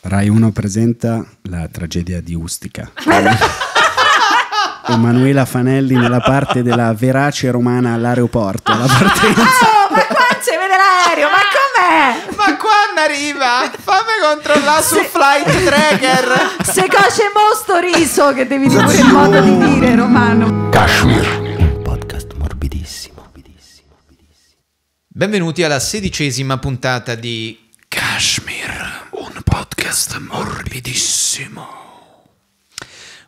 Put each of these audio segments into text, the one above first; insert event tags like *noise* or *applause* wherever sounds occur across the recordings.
Rai 1 presenta la tragedia di Ustica. *laughs* Emanuela Fanelli nella parte della verace romana all'aeroporto. Alla partenza. *laughs* Oh, ma *laughs* qua c'è vede l'aereo, ma com'è? Ma quando arriva? Fammi controllare se... su Flight Tracker. Se cace mosto riso che devi dire il modo di dire, Romano. Kashmir. Podcast morbidissimo. Benvenuti alla sedicesima puntata di Kashmir podcast morbidissimo.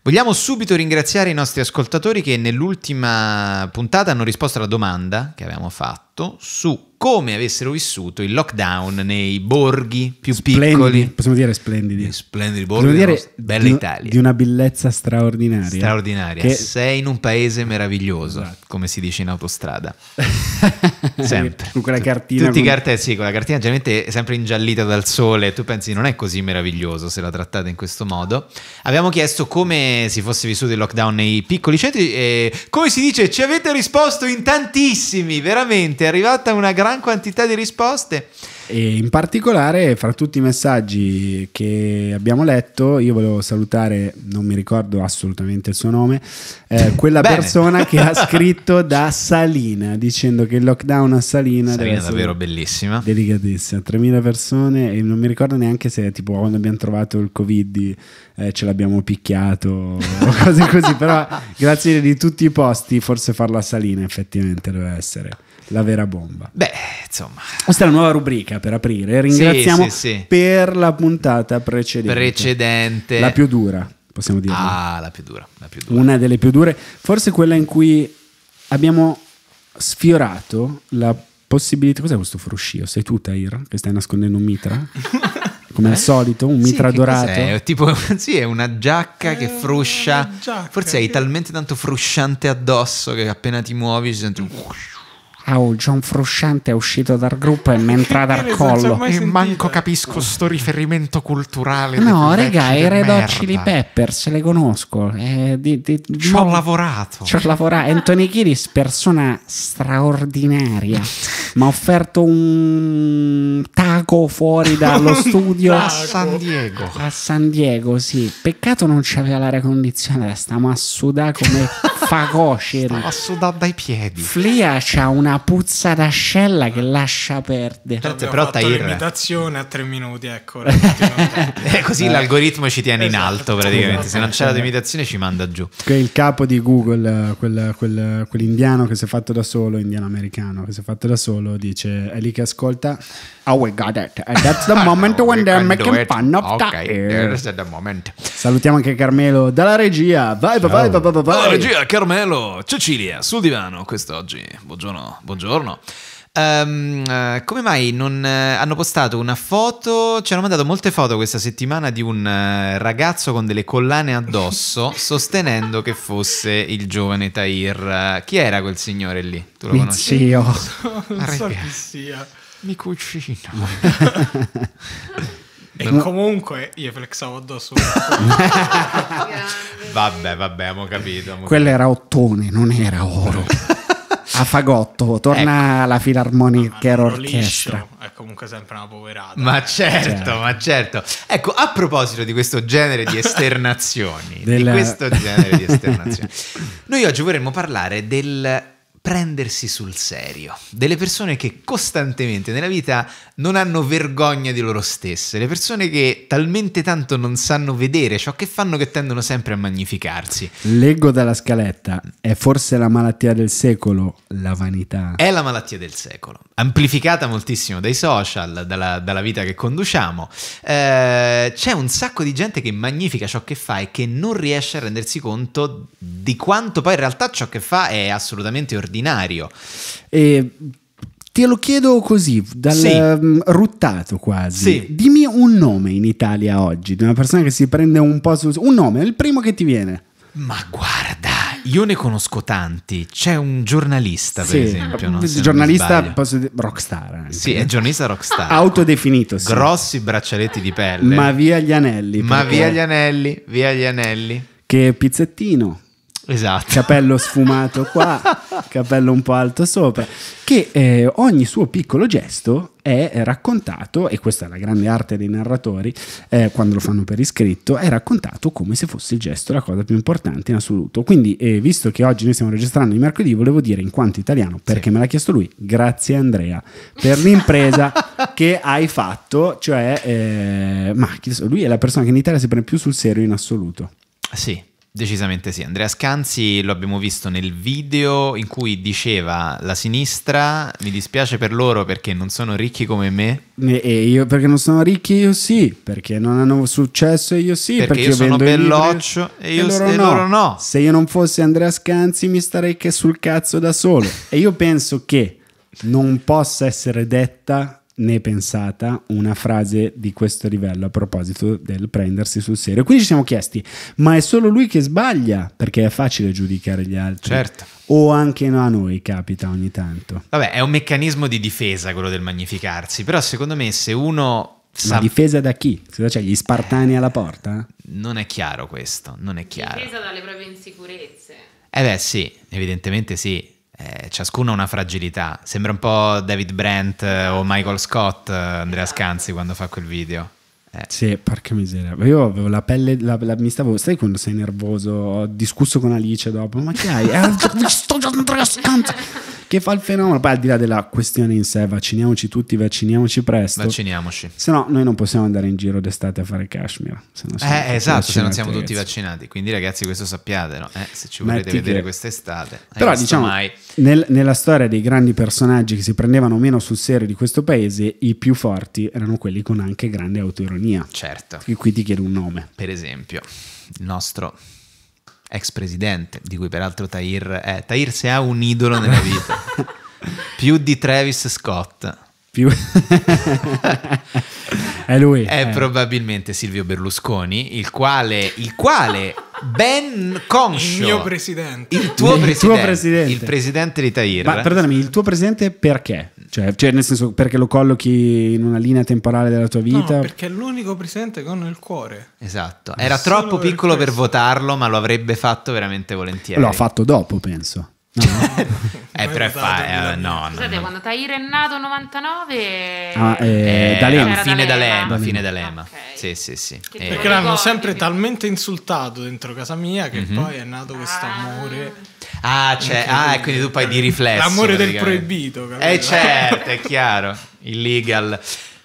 Vogliamo subito ringraziare i nostri ascoltatori che nell'ultima puntata hanno risposto alla domanda che avevamo fatto fatto su come avessero vissuto il lockdown nei borghi più splendidi, piccoli. Possiamo dire splendidi. Splendidi borghi, dire nostra, bella di, Italia. Di una bellezza straordinaria. Straordinaria. Che... Sei in un paese meraviglioso, esatto. come si dice in autostrada. *laughs* sempre. con quella cartina. Tutti i con... cartelli, sì, con la cartina generalmente è sempre ingiallita dal sole. Tu pensi non è così meraviglioso se la trattate in questo modo. Abbiamo chiesto come si fosse vissuto il lockdown nei piccoli centri e come si dice ci avete risposto in tantissimi, veramente arrivata una gran quantità di risposte. E in particolare, fra tutti i messaggi che abbiamo letto, io volevo salutare, non mi ricordo assolutamente il suo nome, eh, *laughs* quella persona che ha *laughs* scritto da Salina dicendo che il lockdown a Salina, Salina è davvero bellissima, delicatissima. 3.000 persone, e non mi ricordo neanche se tipo quando abbiamo trovato il Covid eh, ce l'abbiamo picchiato, o cose così. Però, *laughs* grazie di tutti i posti, forse farla a Salina effettivamente doveva essere la vera bomba. Beh, insomma. Questa è la nuova rubrica per aprire. Ringraziamo sì, sì, sì. per la puntata precedente. Precedente. La più dura, possiamo dire. Ah, la più dura, la più dura. Una delle più dure, forse quella in cui abbiamo sfiorato la possibilità. Cos'è questo fruscio? Sei tu, Tair, che stai nascondendo un mitra? *laughs* Come al eh? solito, un mitra sì, dorato. È? Tipo, *laughs* sì, è una giacca è che eh, fruscia. Giacca, Forse hai talmente tanto frusciante addosso che appena ti muovi si sente un. Ah, oh, John Frusciante è uscito dal gruppo e mi è entrata al collo. E manco capisco sto riferimento culturale. No, raga, i Red Hot Chili Peppers le conosco. Eh, di, di, ci ho lavorato. Ci ho lavorato. Anthony Kiris, persona straordinaria. Mi ha offerto un taco fuori *laughs* dallo studio. a San Diego. A San Diego, sì. Peccato non c'aveva l'aria condizionata. Stiamo a sudare come *laughs* Facoceri. Passo da, dai piedi. Flea c'ha una puzza d'ascella che lascia perdere. Certo, però fatto Tahir. l'imitazione a tre minuti, ecco. *laughs* eh, così eh. l'algoritmo ci tiene esatto. in alto praticamente. Se non c'è la l'imitazione ci manda giù. Il capo di Google, quel, quel, quell'indiano che si è fatto da solo, indiano americano che si è fatto da solo, dice: È lì che ascolta. Oh, we got it. And that's the *laughs* oh, moment no, when they're making it. fun of okay, the Salutiamo anche Carmelo dalla regia. Vai, vai, vai, vai, vai. vai. La regia, Carmelo Cecilia sul divano quest'oggi. Buongiorno, buongiorno. Um, come mai non uh, hanno postato una foto? Ci hanno mandato molte foto questa settimana di un uh, ragazzo con delle collane addosso *laughs* sostenendo che fosse il giovane Tahir. Uh, chi era quel signore lì? Tu lo conosci? Zio. non so, non so chi sia. Mi cucino. *laughs* *laughs* E no. comunque io flexavo addosso. *laughs* vabbè, vabbè, abbiamo capito. Abbiamo Quello capito. era ottone, non era oro. A fagotto, torna ecco. alla filarmonica ah, era orchestra. È comunque sempre una poverata. Ma certo, certo, ma certo. Ecco, a proposito di questo genere di esternazioni, Della... di questo genere di esternazioni, *laughs* noi oggi vorremmo parlare del prendersi sul serio, delle persone che costantemente nella vita non hanno vergogna di loro stesse, le persone che talmente tanto non sanno vedere ciò che fanno che tendono sempre a magnificarsi. Leggo dalla scaletta, è forse la malattia del secolo, la vanità. È la malattia del secolo, amplificata moltissimo dai social, dalla, dalla vita che conduciamo. Eh, c'è un sacco di gente che magnifica ciò che fa e che non riesce a rendersi conto di quanto poi in realtà ciò che fa è assolutamente ordinario straordinario. E te lo chiedo così, dal sì. Ehm, ruttato quasi. Sì. Dimmi un nome in Italia oggi, di una persona che si prende un po' su... Un nome, il primo che ti viene. Ma guarda, io ne conosco tanti. C'è un giornalista, per sì, esempio. No? Giornalista, posso dire, rockstar. Anche. Sì, eh. è giornalista rockstar. Autodefinito, sì. Grossi braccialetti di pelle. Ma via gli anelli. Ma via gli anelli, via gli anelli. Che pizzettino. Esatto. Capello sfumato qua, *laughs* capello un po' alto sopra, che eh, ogni suo piccolo gesto è raccontato, e questa è la grande arte dei narratori, eh, quando lo fanno per iscritto, è raccontato come se fosse il gesto la cosa più importante in assoluto. Quindi, eh, visto che oggi noi stiamo registrando il mercoledì, volevo dire in quanto italiano, perché sì. me l'ha chiesto lui, grazie Andrea per l'impresa *laughs* che hai fatto, cioè, eh, ma lui è la persona che in Italia si prende più sul serio in assoluto. Sì, Decisamente sì, Andrea Scanzi lo abbiamo visto nel video in cui diceva la sinistra mi dispiace per loro perché non sono ricchi come me. E io perché non sono ricchi io sì, perché non hanno successo io sì, perché, perché io, io sono belloccio e, io, e, loro, e no. loro, no. Se io non fossi Andrea Scanzi mi starei che sul cazzo da solo. e io penso che non possa essere detta né pensata una frase di questo livello a proposito del prendersi sul serio. Quindi ci siamo chiesti, ma è solo lui che sbaglia? Perché è facile giudicare gli altri. Certo. O anche a noi capita ogni tanto. Vabbè, è un meccanismo di difesa quello del magnificarsi, però secondo me se uno Sa- ma difesa da chi? Cioè, gli spartani alla porta? Non è chiaro questo, non è chiaro. Difesa dalle proprie insicurezze. Eh beh sì, evidentemente sì eh, ciascuno ha una fragilità. Sembra un po' David Brent eh, o Michael Scott, eh, Andrea Scanzi, quando fa quel video. Eh. Sì, porca miseria. Io avevo la pelle, la, la, mi stavo, sai quando sei nervoso? Ho discusso con Alice dopo, ma che hai? Eh, *laughs* sto già Andrea Scanzi che fa il fenomeno. Poi al di là della questione in sé, vacciniamoci tutti, vacciniamoci presto. Vacciniamoci. Se no, noi non possiamo andare in giro d'estate a fare cashmere. Se non eh, esatto, se non siamo tutti vaccinati. Quindi ragazzi, questo sappiate, no? eh, se ci volete Metti vedere che... quest'estate. Eh, Però diciamo, nel, nella storia dei grandi personaggi che si prendevano meno sul serio di questo paese, i più forti erano quelli con anche grande autoironia. Certo. E qui ti chiedo un nome. Per esempio, il nostro ex presidente, di cui peraltro Tahir è. Tahir se ha un idolo nella *laughs* vita, più di Travis Scott. Più... è lui. È eh. probabilmente Silvio Berlusconi, il quale, il quale ben conscio. Il mio presidente. Il tuo, il presidente, tuo presidente. Il presidente di Tahir. Ma perdonami, il tuo presidente perché? Cioè, cioè, nel senso, perché lo collochi in una linea temporale della tua vita? No, perché è l'unico presente che ho nel cuore. Esatto. Era Solo troppo per piccolo questo. per votarlo, ma lo avrebbe fatto veramente volentieri. Lo ha fatto dopo, penso. No, no. *laughs* eh, però è fa- eh, no, Scusate, no, quando Tahir è nato 99 ah, eh, eh, D'Alema. Fine D'Alema, D'Alema. Fine D'Alema. Okay. Sì, sì, sì. Eh. Perché l'hanno sempre talmente insultato dentro casa mia che mm-hmm. poi è nato questo ah. amore. Ah Ah, cioè, ah, quindi tu poi di riflesso. L'amore del proibito. Capito? Eh certo, è chiaro, illegal.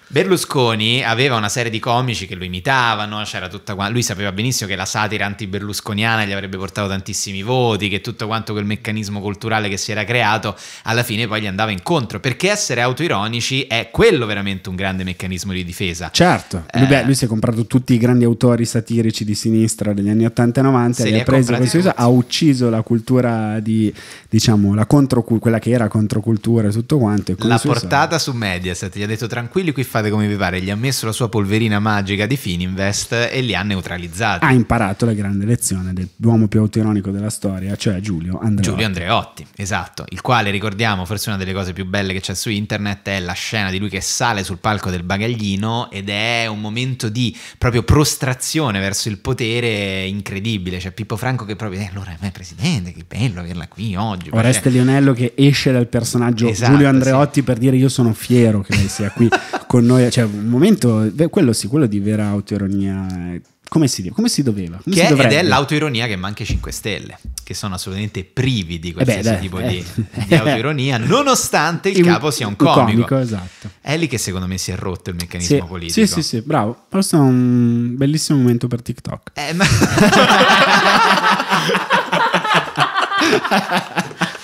Berlusconi aveva una serie di comici che lo imitavano, c'era tutta quanta, lui sapeva benissimo che la satira anti-berlusconiana gli avrebbe portato tantissimi voti, che tutto quanto quel meccanismo culturale che si era creato alla fine poi gli andava incontro, perché essere autoironici è quello veramente un grande meccanismo di difesa. Certo, eh, beh, lui si è comprato tutti i grandi autori satirici di sinistra degli anni 80 e 90, li ha presi questo ha ucciso la cultura di, diciamo, la contro, quella che era controcultura e tutto quanto. E L'ha portata su Mediaset, gli ha detto tranquilli qui fa fate come vi pare, gli ha messo la sua polverina magica di Fininvest e li ha neutralizzati. Ha imparato la grande lezione dell'uomo più autoironico della storia, cioè Giulio Andreotti. Giulio Andreotti, esatto, il quale ricordiamo forse una delle cose più belle che c'è su internet è la scena di lui che sale sul palco del bagaglino ed è un momento di proprio prostrazione verso il potere incredibile. C'è Pippo Franco che proprio, eh, allora ma è presidente, che bello averla qui oggi. Oreste cioè Lionello che esce dal personaggio esatto, Giulio Andreotti sì. per dire io sono fiero che lei sia qui *laughs* con noi, cioè un momento, quello sì, quello di vera autoironia. Eh, come si, come si doveva? Come che si ed è l'autoironia che manca 5 Stelle, che sono assolutamente privi di qualsiasi eh beh, tipo eh. di, *laughs* di autoironia, nonostante il capo sia un comico. comico esatto. È lì che secondo me si è rotto il meccanismo sì, politico. Sì, sì, sì, bravo. Questo è un bellissimo momento per TikTok. Eh, ma... *laughs* *laughs*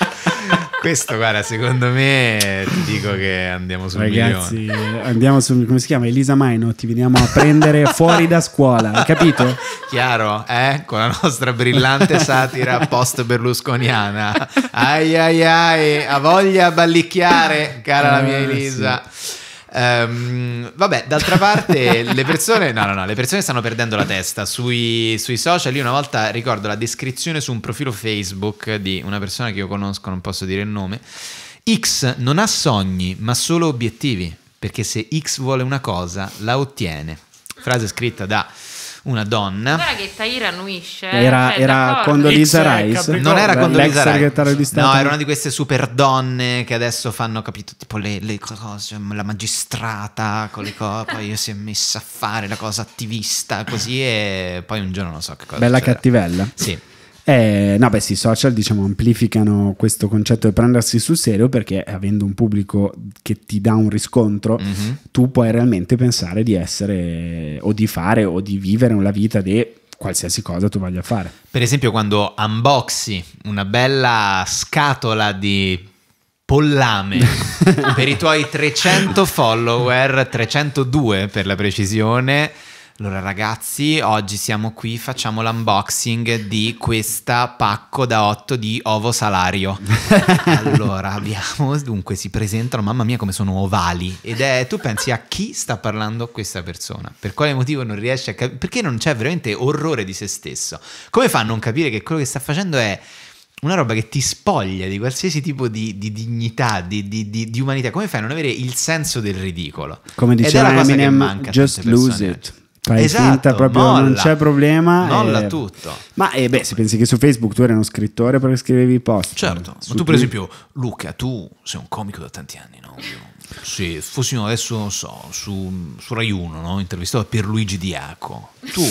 Questo, guarda, secondo me ti dico che andiamo sul Ragazzi, milione. andiamo su, come si chiama? Elisa Maino, ti veniamo a prendere fuori da scuola, hai capito? Chiaro, eh? Con la nostra brillante satira post-berlusconiana. Ai ai ai, ha voglia a ballicchiare, cara la mia ah, Elisa. Sì. Um, vabbè, d'altra parte *laughs* le persone, no, no, no, le persone stanno perdendo la testa sui, sui, social. Io una volta ricordo la descrizione su un profilo Facebook di una persona che io conosco, non posso dire il nome. X non ha sogni, ma solo obiettivi, perché se X vuole una cosa, la ottiene. Frase scritta da una donna. Guarda che Tahir annuisce. Eh. Era, cioè, era Condoleezza Rice. Non era quando Lisa Rice. No, era una di queste super donne che adesso fanno, capito, tipo le, le cose, la magistrata con le cose. *laughs* poi si è messa a fare la cosa attivista così e poi un giorno non so che cosa. Bella cattivella. Sì. Eh, no, beh sì, i social diciamo amplificano questo concetto di prendersi sul serio perché avendo un pubblico che ti dà un riscontro, mm-hmm. tu puoi realmente pensare di essere o di fare o di vivere una vita di qualsiasi cosa tu voglia fare. Per esempio quando unboxi una bella scatola di pollame *laughs* per i tuoi 300 follower, 302 per la precisione allora ragazzi, oggi siamo qui, facciamo l'unboxing di questa pacco da 8 di ovo salario. *laughs* allora, abbiamo, dunque si presentano, mamma mia come sono ovali. Ed è, tu pensi a chi sta parlando questa persona? Per quale motivo non riesce a capire? Perché non c'è veramente orrore di se stesso? Come fa a non capire che quello che sta facendo è una roba che ti spoglia di qualsiasi tipo di, di dignità, di, di, di, umanità. Come fai a non avere il senso del ridicolo? Come diceva Eminem, just lose it. Fai esatto, finta proprio, molla, non c'è problema. Molla e... Eh. tutto. Ma eh, beh, se pensi che su Facebook tu eri uno scrittore perché scrivevi i post. Certo, ma tu per esempio, Luca, tu sei un comico da tanti anni, no? se fossimo adesso, non so, su, su Rai 1, no? intervistato per Luigi Diaco, tu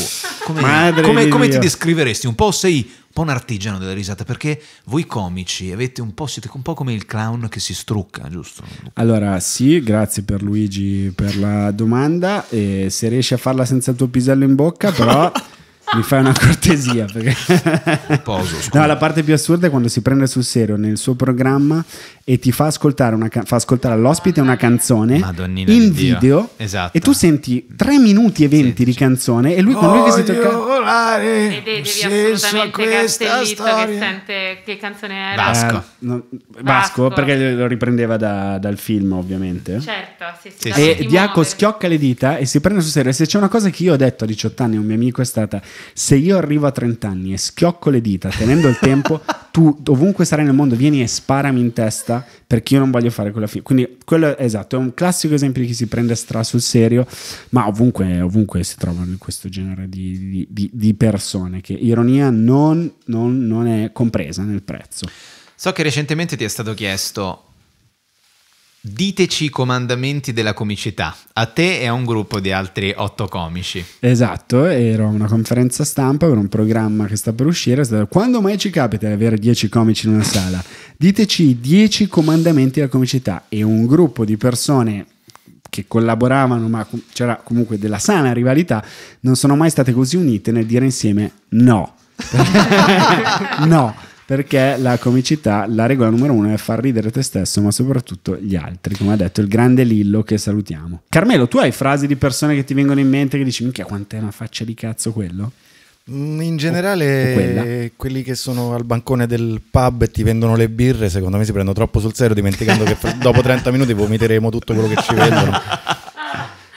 come, come, come ti descriveresti? Un po' sei un po' un artigiano della risata, perché voi comici avete un po', siete un po' come il clown che si strucca, giusto? Allora sì, grazie per Luigi per la domanda, e se riesci a farla senza il tuo pisello in bocca, però... *laughs* mi fai una cortesia. Perché... Poso, *laughs* no, la parte più assurda è quando si prende sul serio nel suo programma e ti fa ascoltare, una fa ascoltare all'ospite una canzone Madonnina in video esatto. e tu senti 3 minuti e 20 sì. di canzone e lui con lui che si tocca... e devi assolutamente Castellitto che sente che canzone era. Vasco. Uh, no, Vasco, Vasco, perché lo riprendeva da, dal film ovviamente. Certo, sì, sì, sì. E Diaco muove. schiocca le dita e si prende sul serio. E se c'è una cosa che io ho detto a 18 anni a un mio amico è stata se io arrivo a 30 anni e schiocco le dita tenendo il tempo, *laughs* tu ovunque sarai nel mondo vieni e sparami in testa perché io non voglio fare quella fine. Quindi quello è esatto, è un classico esempio di chi si prende stra sul serio, ma ovunque, ovunque si trovano questo genere di, di, di persone che ironia non, non, non è compresa nel prezzo. So che recentemente ti è stato chiesto Diteci i comandamenti della comicità, a te e a un gruppo di altri otto comici. Esatto, ero a una conferenza stampa per un programma che sta per uscire. Stato, Quando mai ci capita di avere dieci comici in una sala? Diteci i dieci comandamenti della comicità e un gruppo di persone che collaboravano, ma c'era comunque della sana rivalità, non sono mai state così unite nel dire insieme no. *laughs* no perché la comicità, la regola numero uno è far ridere te stesso, ma soprattutto gli altri, come ha detto il grande Lillo che salutiamo. Carmelo, tu hai frasi di persone che ti vengono in mente che dici, minchia, quant'è una faccia di cazzo quello? Mm, in generale, quelli che sono al bancone del pub e ti vendono le birre, secondo me si prendono troppo sul serio, dimenticando che dopo 30 minuti vomiteremo tutto quello che ci vendono. *laughs*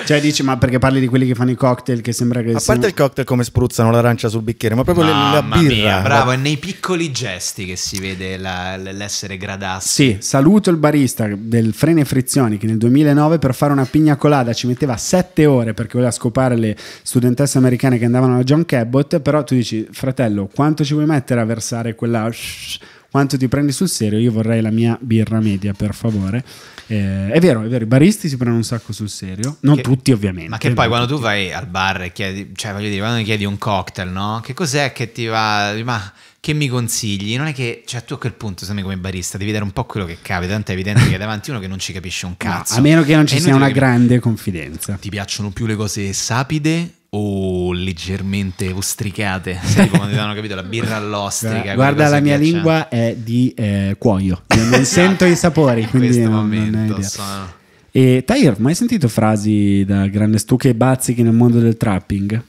Cioè dici, ma perché parli di quelli che fanno i cocktail che sembra che... A siano... parte il cocktail come spruzzano l'arancia sul bicchiere, ma proprio Mamma la birra. Mia, bravo, è nei piccoli gesti che si vede la, l'essere gradassi. Sì, saluto il barista del Frene Frizioni che nel 2009 per fare una pigna colada ci metteva 7 ore perché voleva scopare le studentesse americane che andavano a John Cabot, però tu dici, fratello, quanto ci vuoi mettere a versare quella... Shh, quanto ti prendi sul serio, io vorrei la mia birra media, per favore. Eh, è vero, è vero, i baristi si prendono un sacco sul serio, non che, tutti ovviamente. Ma che poi quando tutti. tu vai al bar e chiedi, cioè voglio dire, quando chiedi un cocktail, no? Che cos'è che ti va... Ma che mi consigli? Non è che, cioè, tu a quel punto, secondo come barista, devi dare un po' quello che capita. Tanto è evidente che davanti uno che non ci capisce un cazzo. No, a meno che non ci sia una grande confidenza. Ti piacciono più le cose sapide o leggermente ostricate, sai *laughs* come avevano capito, la birra all'ostrica. Guarda, la mia lingua è di eh, cuoio, Io non *laughs* sento i sapori, quindi non, momento, non sono... E Tyr, mai sentito frasi da grande stucca e bazzichi nel mondo del trapping?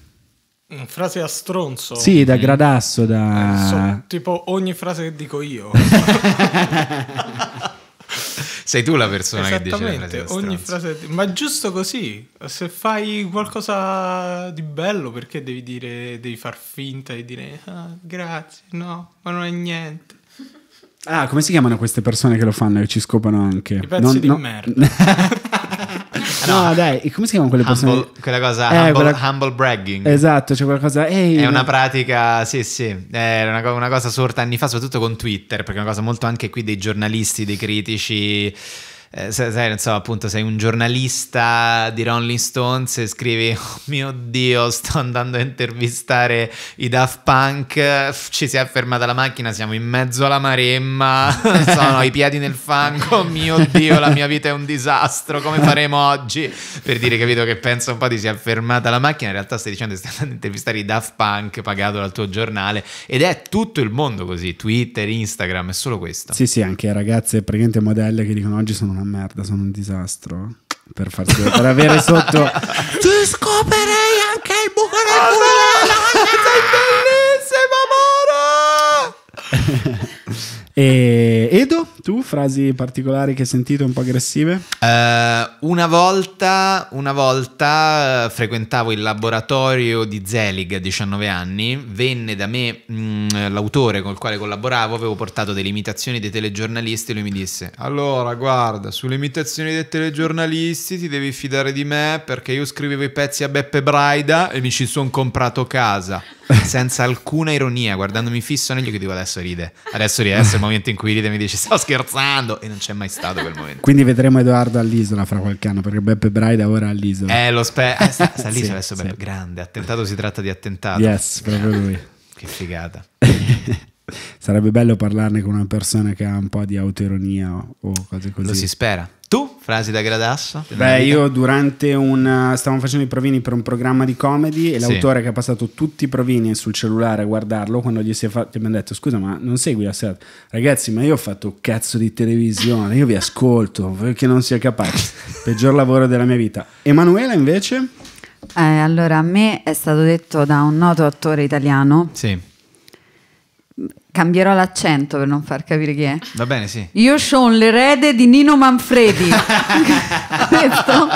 Mm, frase a stronzo. Sì, da mm. gradasso, da... Eh, so, tipo ogni frase che dico io. *laughs* sei tu la persona che dice le frasi ogni frase, ma giusto così, se fai qualcosa di bello perché devi dire, devi far finta di dire ah, grazie, no, ma non è niente. Ah, come si chiamano queste persone che lo fanno e ci scopano anche? I pezzi non, di no. merda. *laughs* No, no dai, come si chiamano quelle persone? Humble, quella cosa, eh, humble, quella... humble, bragging. Esatto, c'è cioè qualcosa... Ehi, è una pratica, sì, sì, è una, una cosa sorta anni fa, soprattutto con Twitter, perché è una cosa molto anche qui dei giornalisti, dei critici eh, sai, non so, appunto sei un giornalista di Rolling Stones e scrivi, oh mio Dio, sto andando a intervistare i Daft Punk, ci si è fermata la macchina, siamo in mezzo alla maremma, *laughs* sono i piedi nel fango, Oh mio Dio, la mia vita è un disastro, come faremo oggi? Per dire, capito, che penso un po' di si è fermata la macchina, in realtà stai dicendo che stai andando a intervistare i Daft Punk pagato dal tuo giornale ed è tutto il mondo così, Twitter, Instagram, è solo questo. Sì, sì, anche ragazze, praticamente modelle che dicono oggi sono una merda, sono un disastro. Per, farsi, per avere sotto... *laughs* Ti scoperei anche il buco del ah, culo! Sei bellissimo, amore! *laughs* e Edo? Tu frasi particolari che hai sentito un po' aggressive? Uh, una volta, una volta uh, frequentavo il laboratorio di Zelig a 19 anni, venne da me mh, mm, l'autore con il quale collaboravo, avevo portato delle imitazioni dei telegiornalisti e lui mi disse allora guarda sulle imitazioni dei telegiornalisti ti devi fidare di me perché io scrivevo i pezzi a Beppe Braida e mi ci sono comprato casa. *laughs* senza alcuna ironia, guardandomi fisso negli occhi, dico adesso ride. Adesso ride, adesso è il momento in cui ride mi dice stavo scherzando scherzando e non c'è mai stato quel momento. Quindi vedremo Edoardo all'isola fra qualche anno perché Beppe Braida ora è all'isola. Eh, lo spe- eh, sta, sta all'isola sì, adesso, sì. grande, attentato si tratta di attentato. Yes, proprio lui. *laughs* che figata. *laughs* Sarebbe bello parlarne con una persona che ha un po' di autoironia o cose così. Lo si spera. Frasi da gradasso? Beh, io durante un... Eh, stavamo facendo i provini per un programma di comedy e sì. l'autore che ha passato tutti i provini sul cellulare a guardarlo, quando gli si è fatto... mi ha detto, scusa ma non segui la serata? Ragazzi, ma io ho fatto cazzo di televisione, io vi ascolto, perché non sia capace. Peggior lavoro della mia vita. Emanuela invece? Eh, allora, a me è stato detto da un noto attore italiano. Sì Cambierò l'accento per non far capire chi è. Va bene, sì. Io sono l'erede di Nino Manfredi. *laughs* questo?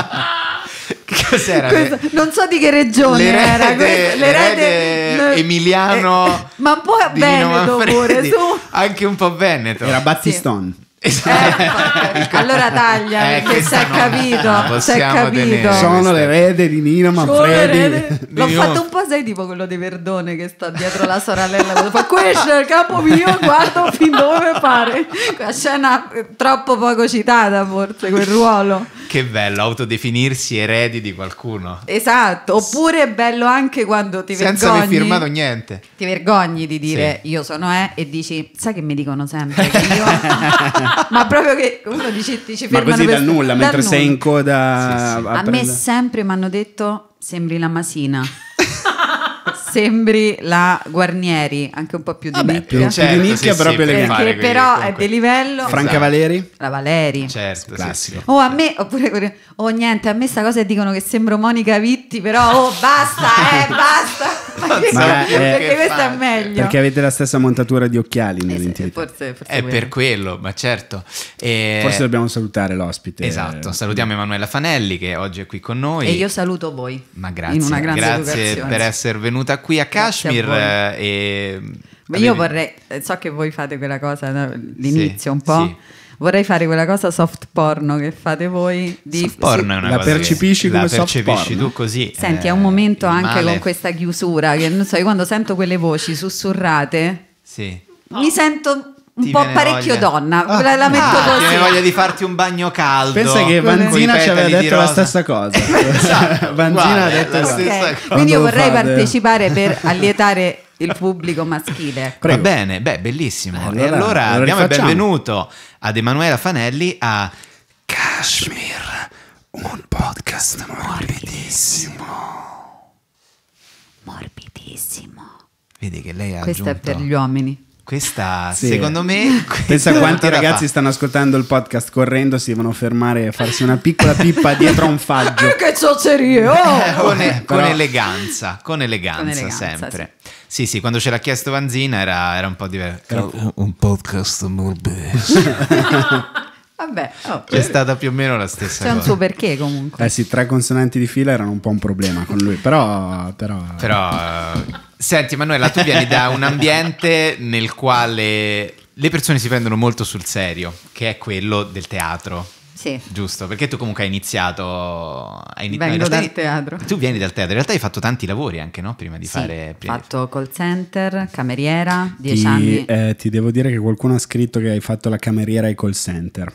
Cos'era? Questo, non so di che regione l'erede, era. l'erede, l'erede emiliano. Eh, ma un po' veneto pure. Su. Anche un po' veneto. Era Battiston. Sì. Esatto. Eh, ecco. allora taglia eh, perché si è capito, capito. sono l'erede di Nino Manfredi l'ho Nino. fatto un po' sei tipo quello di Verdone che sta dietro la sorella fa questo è il capo mio guardo fin dove pare la scena eh, troppo poco citata forse quel ruolo che bello autodefinirsi eredi di qualcuno. Esatto, oppure è bello anche quando ti Senza vergogni. Senza aver firmato niente. Ti vergogni di dire sì. io sono E eh", e dici sai che mi dicono sempre che io *laughs* Ma proprio che uno dici ti ci Ma così da nulla, da mentre nulla. sei in coda sì, sì. A, a me sempre mi hanno detto sembri la masina *laughs* sembri la Guarnieri, anche un po' più di Vabbè, nicchia. Più certo, di nicchia, sì, però più elegante. Perché però comunque. è di livello... Franca esatto. Valeri? La Valeri. Certo, classico. Sì, sì. Oh, a me, oppure, oh niente, a me sta cosa dicono che sembro Monica Vitti, però oh basta, eh, *laughs* basta. Ma Ma è, perché questa è meglio. Perché avete la stessa montatura di occhiali eh nell'intimità. Forse, forse è per quello, ma certo. E... Forse dobbiamo salutare l'ospite. Esatto, salutiamo Emanuela Fanelli che oggi è qui con noi. E io saluto voi. Ma grazie, In una grande grazie per essere venuta qui a Kashmir a eh, e... Ma io vorrei, so che voi fate quella cosa no? l'inizio sì, un po'. Sì. Vorrei fare quella cosa soft porno che fate voi. Di, soft porno sì, è una la cosa percepisci come la percepisci tu così. Senti, è eh, un momento eh, anche male. con questa chiusura che non so, io quando sento quelle voci sussurrate, sì. mi sento un po' parecchio voglia. donna, ah. la, la metto ah, così. Ti voglia di farti un bagno caldo. Pensa che Vanzina ci aveva detto la stessa cosa. *laughs* Esatto, Vanzina ha detto la stessa cosa. Quindi io vorrei fate. partecipare per allietare il pubblico maschile. *laughs* Prego. Va bene, beh, bellissimo. Allora, e allora, allora diamo il benvenuto ad Emanuela Fanelli a Kashmir, un podcast morbidissimo. Morbidissimo. Vedi che lei ha Questo aggiunto... è per gli uomini. Questa, sì. secondo me... Pensa quanti ragazzi fa. stanno ascoltando il podcast correndo, si devono fermare e farsi una piccola pippa dietro a un faggio. *laughs* che zozzerie! Oh! Eh, con, eh, con, eleganza, con, eleganza, con eleganza, sempre. Sì. sì, sì quando ce l'ha chiesto Vanzina era, era un po' diverso. Un podcast morbese. *laughs* Vabbè, oh. è stata più o meno la stessa C'è cosa. C'è un suo perché comunque. Eh sì, tre consonanti di fila erano un po' un problema con lui, però... Però... però senti Manuela, tu vieni da un ambiente nel quale le persone si prendono molto sul serio, che è quello del teatro. Sì. Giusto, perché tu comunque hai iniziato... Hai iniz... Vengo dal teatro. Tu vieni dal teatro, in realtà hai fatto tanti lavori anche, no? Prima di sì, fare... Ho fatto call center, cameriera, dieci ti, anni. Eh, ti devo dire che qualcuno ha scritto che hai fatto la cameriera e call center.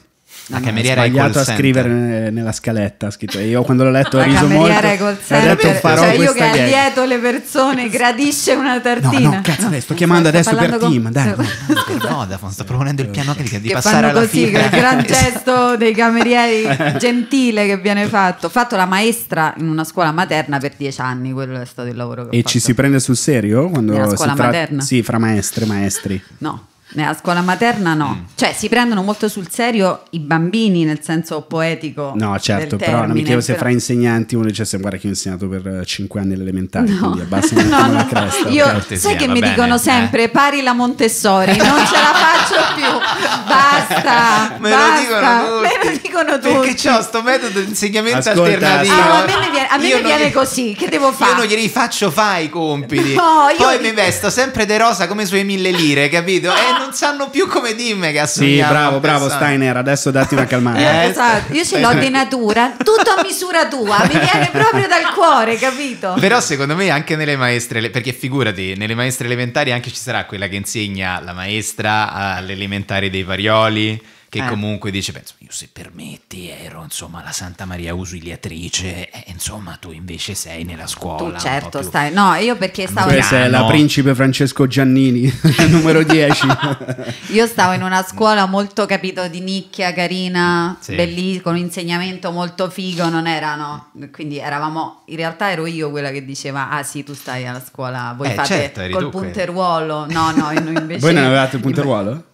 La eh, no, cameriera è sbagliato a scrivere nella scaletta. scritto io quando l'ho letto ho riso molto. Ho detto farò cioè io che è dietro le persone gradisce una tartina. No, no cazzo, no, sto chiamando adesso per con... team, dai. No, *laughs* no, sto proponendo il piano che, di passare alla così, fibra. il gran *laughs* gesto dei camerieri *laughs* eh. gentile che viene fatto. Ho fatto la maestra in una scuola materna per dieci anni, quello è stato il lavoro che ho e fatto. E ci si prende sul serio quando nella scuola si tra... Sì, fra maestre e maestri. No eh, a scuola materna no. Mm. Cioè, si prendono molto sul serio i bambini nel senso poetico. No, certo, però termine, non mi chiedo se fra insegnanti uno dice guarda che ho insegnato per 5 eh, anni l'elementare, no. quindi abbassami *laughs* no, no, la cresta. Io, sai che mi bene, dicono eh. sempre eh. pari la Montessori, non ce la faccio più. *laughs* Basta. me, basta. Lo me lo dicono tutti. Perché c'ho sto metodo di insegnamento Ascolta, alternativo. Ah, a me, mi viene, a me mi viene gli... così, che devo fare? Io non glieli faccio fare i compiti. No, Poi io... mi vesto sempre de rosa come sue mille lire, capito? *laughs* E non non sanno più come dimmi che assomigliamo. Sì, bravo, bravo Steiner, adesso datti una calmata. *laughs* Eh, eh, esatto. Io ce l'ho di natura, tutto a misura tua, mi viene proprio dal cuore, capito? Però secondo me anche nelle maestre, perché figurati, nelle maestre elementari anche ci sarà quella che insegna la maestra all'elementare dei varioli che eh. comunque dice, penso, io se permetti ero insomma la Santa Maria Ausiliatrice, eh, insomma tu invece sei nella scuola. Tu certo stai, no, io perché stavo... Questa in... è la principe Francesco Giannini, *laughs* numero 10. *laughs* io stavo in una scuola molto capito di nicchia, carina, sì. bellissima, con un insegnamento molto figo, non erano, quindi eravamo, in realtà ero io quella che diceva, ah sì, tu stai alla scuola, voi eh, fate certo, col punteruolo, no, no, invece... *laughs* voi non avevate il punteruolo?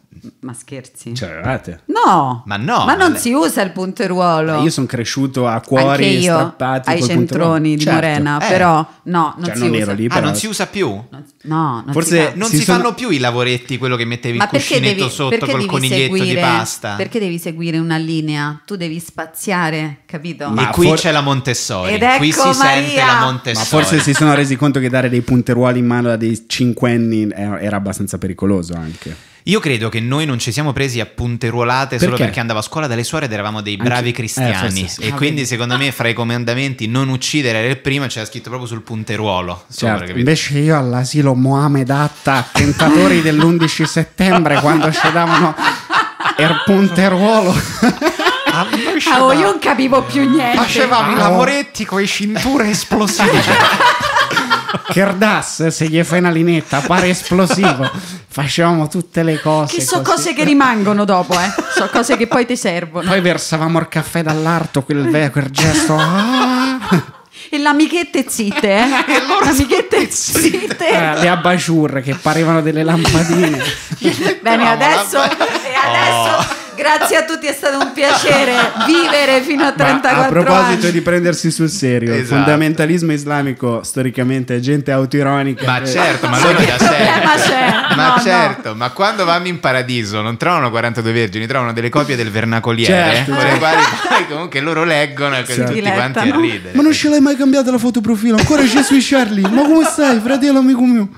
Ma scherzi? Cioè, avevate? No, ma no, ma non le... si usa il punteruolo. Ma io sono cresciuto a cuori Anche io, strappati ai centroni punteruolo. di certo. Morena, eh. però no, non cioè, si non usa. Lì, ah, però... Ah, non si usa più? No, non forse si fa. non si, si sono... fanno più i lavoretti, quello che mettevi ma il cuscinetto devi, sotto col coniglietto seguire, di pasta. Perché devi seguire una linea? Tu devi spaziare, capito? Ma e qui for... c'è la Montessori, Ed qui ecco si Maria. sente la Montessori. Ma forse si sono resi conto che dare dei punteruoli in mano a dei cinquenni era abbastanza pericoloso anche. Io credo che noi non ci siamo presi a punteruolate perché? solo perché andavo a scuola dalle suore ed eravamo dei bravi Anche... Eh, cristiani. Eh, sì. E ah, quindi, secondo me, ah. fra i comandamenti non uccidere era il primo, c'era scritto proprio sul punteruolo. Certo. Sopra, Invece io all'asilo Mohamed Atta, attentatori *laughs* dell'11 settembre, quando ci davano il punteruolo. *laughs* Ah, ah oh, io non capivo più niente. Facevamo i ah, oh. lavoretti con le cinture esplosive. *laughs* Kerdas, eh, se gli fai una linetta, pare esplosivo. Facevamo tutte le cose. Che so così. cose che rimangono dopo, eh. So cose che poi ti servono. Poi versavamo il caffè dall'alto quel, quel gesto. Ah! e l'amichette zitte, eh? l'amichette *laughs* zitte. Eh, le abbaciurre che parevano delle lampadine. Bene, adesso, e adesso oh. Grazie a tutti, è stato un piacere *laughs* vivere fino a 34 anni. A proposito anni. di prendersi sul serio, esatto. il fondamentalismo islamico storicamente è gente autoironica. Ma certo, ma loro da sempre. *laughs* Ma no, certo, no. ma quando vanno in paradiso non trovano 42 vergini, trovano delle copie del vernacoliere certo, con certo. le quali poi comunque loro leggono e certo. tutti quanti a ridere. Ma non ce l'hai mai cambiata la fotoprofilo? Ancora c'è sui Charlie? Ma come stai, fratello amico mio?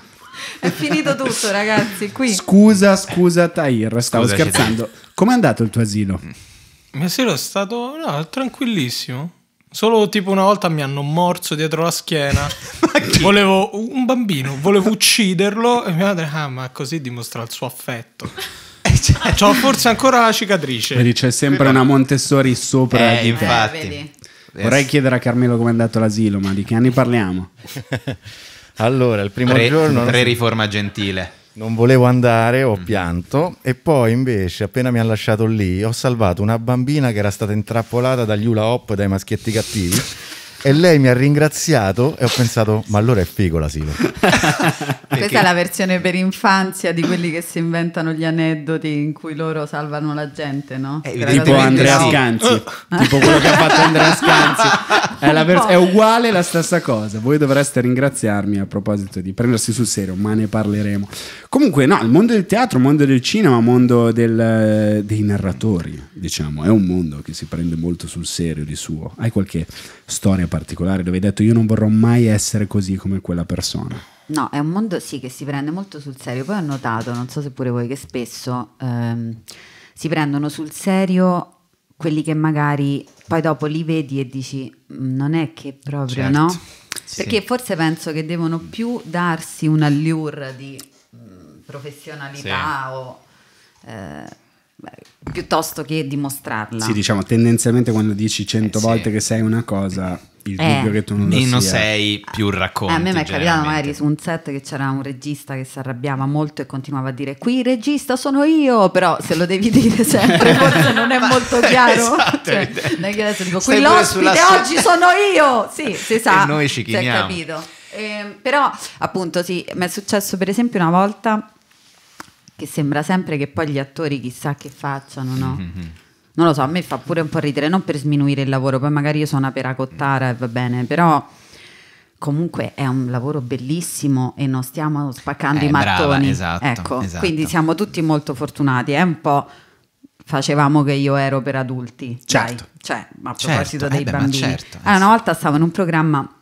È finito tutto, ragazzi. Qui. Scusa, scusa, Tahir, stavo Scusaci, scherzando. Com'è andato il tuo asilo? Il mio asilo è stato no, tranquillissimo. Solo tipo una volta mi hanno morso dietro la schiena. *laughs* volevo un bambino, volevo ucciderlo e mia madre, ah, ma così dimostra il suo affetto. *laughs* Eh, cioè, C'ho forse ancora la cicatrice. Vedi, c'è sempre una Montessori sopra eh, di te. Vorrei chiedere a Carmelo come è andato l'asilo, ma di che anni parliamo? *laughs* Allora, il primo re, giorno... Re riforma gentile. Non volevo andare, ho mm. pianto e poi invece appena mi hanno lasciato lì ho salvato una bambina che era stata intrappolata dagli hula hop dai maschietti cattivi e lei mi ha ringraziato e ho pensato, ma allora è figo l'asilo. Questa è la versione per infanzia di quelli che si inventano gli aneddoti in cui loro salvano la gente, no? Eh, tipo Andrea sì. Scanzi, *laughs* tipo quello che ha fatto Andrea Scanzi. È, vers- è, uguale la stessa cosa. Voi dovreste ringraziarmi a proposito di prendersi sul serio, ma ne parleremo. Comunque, no, il mondo del teatro, il mondo del cinema, il mondo del, eh, dei narratori, diciamo, è un mondo che si prende molto sul serio di suo. Hai qualche storia particolare dove hai detto io non vorrò mai essere così come quella persona. No, è un mondo sì che si prende molto sul serio. Poi ho notato, non so se pure voi, che spesso ehm, si prendono sul serio quelli che magari poi dopo li vedi e dici mm, non è che proprio certo. no? Perché forse penso che devono più darsi un allure di mm, professionalità sì. o... Eh, piuttosto che dimostrarla. Sì, diciamo, tendenzialmente quando dici cento eh, volte sì. che sei una cosa, *laughs* il eh. dubbio che tu non, e sia. sei più racconti. Eh, a me mi è capitato magari su un set che c'era un regista che si arrabbiava molto e continuava a dire qui regista sono io, però se lo devi dire sempre *laughs* forse non è molto chiaro. esatto, *laughs* cioè, è adesso dico qui l'ospite sulla... oggi sono io, sì, si sa, e noi ci chiniamo. capito. Eh, però appunto sì, mi è successo per esempio una volta che sembra sempre che poi gli attori chissà che facciano, no? Mm-hmm non lo so, a me fa pure un po' ridere, non per sminuire il lavoro, poi magari io sono una peracottara e va bene, però comunque è un lavoro bellissimo e non stiamo spaccando eh, i mattoni. Brava, esatto, ecco, esatto. quindi siamo tutti molto fortunati, è un po' facevamo che io ero per adulti, certo. Dai. cioè, a certo. proposito certo, dei eh beh, bambini. Certo, eh, una volta stavo in un programma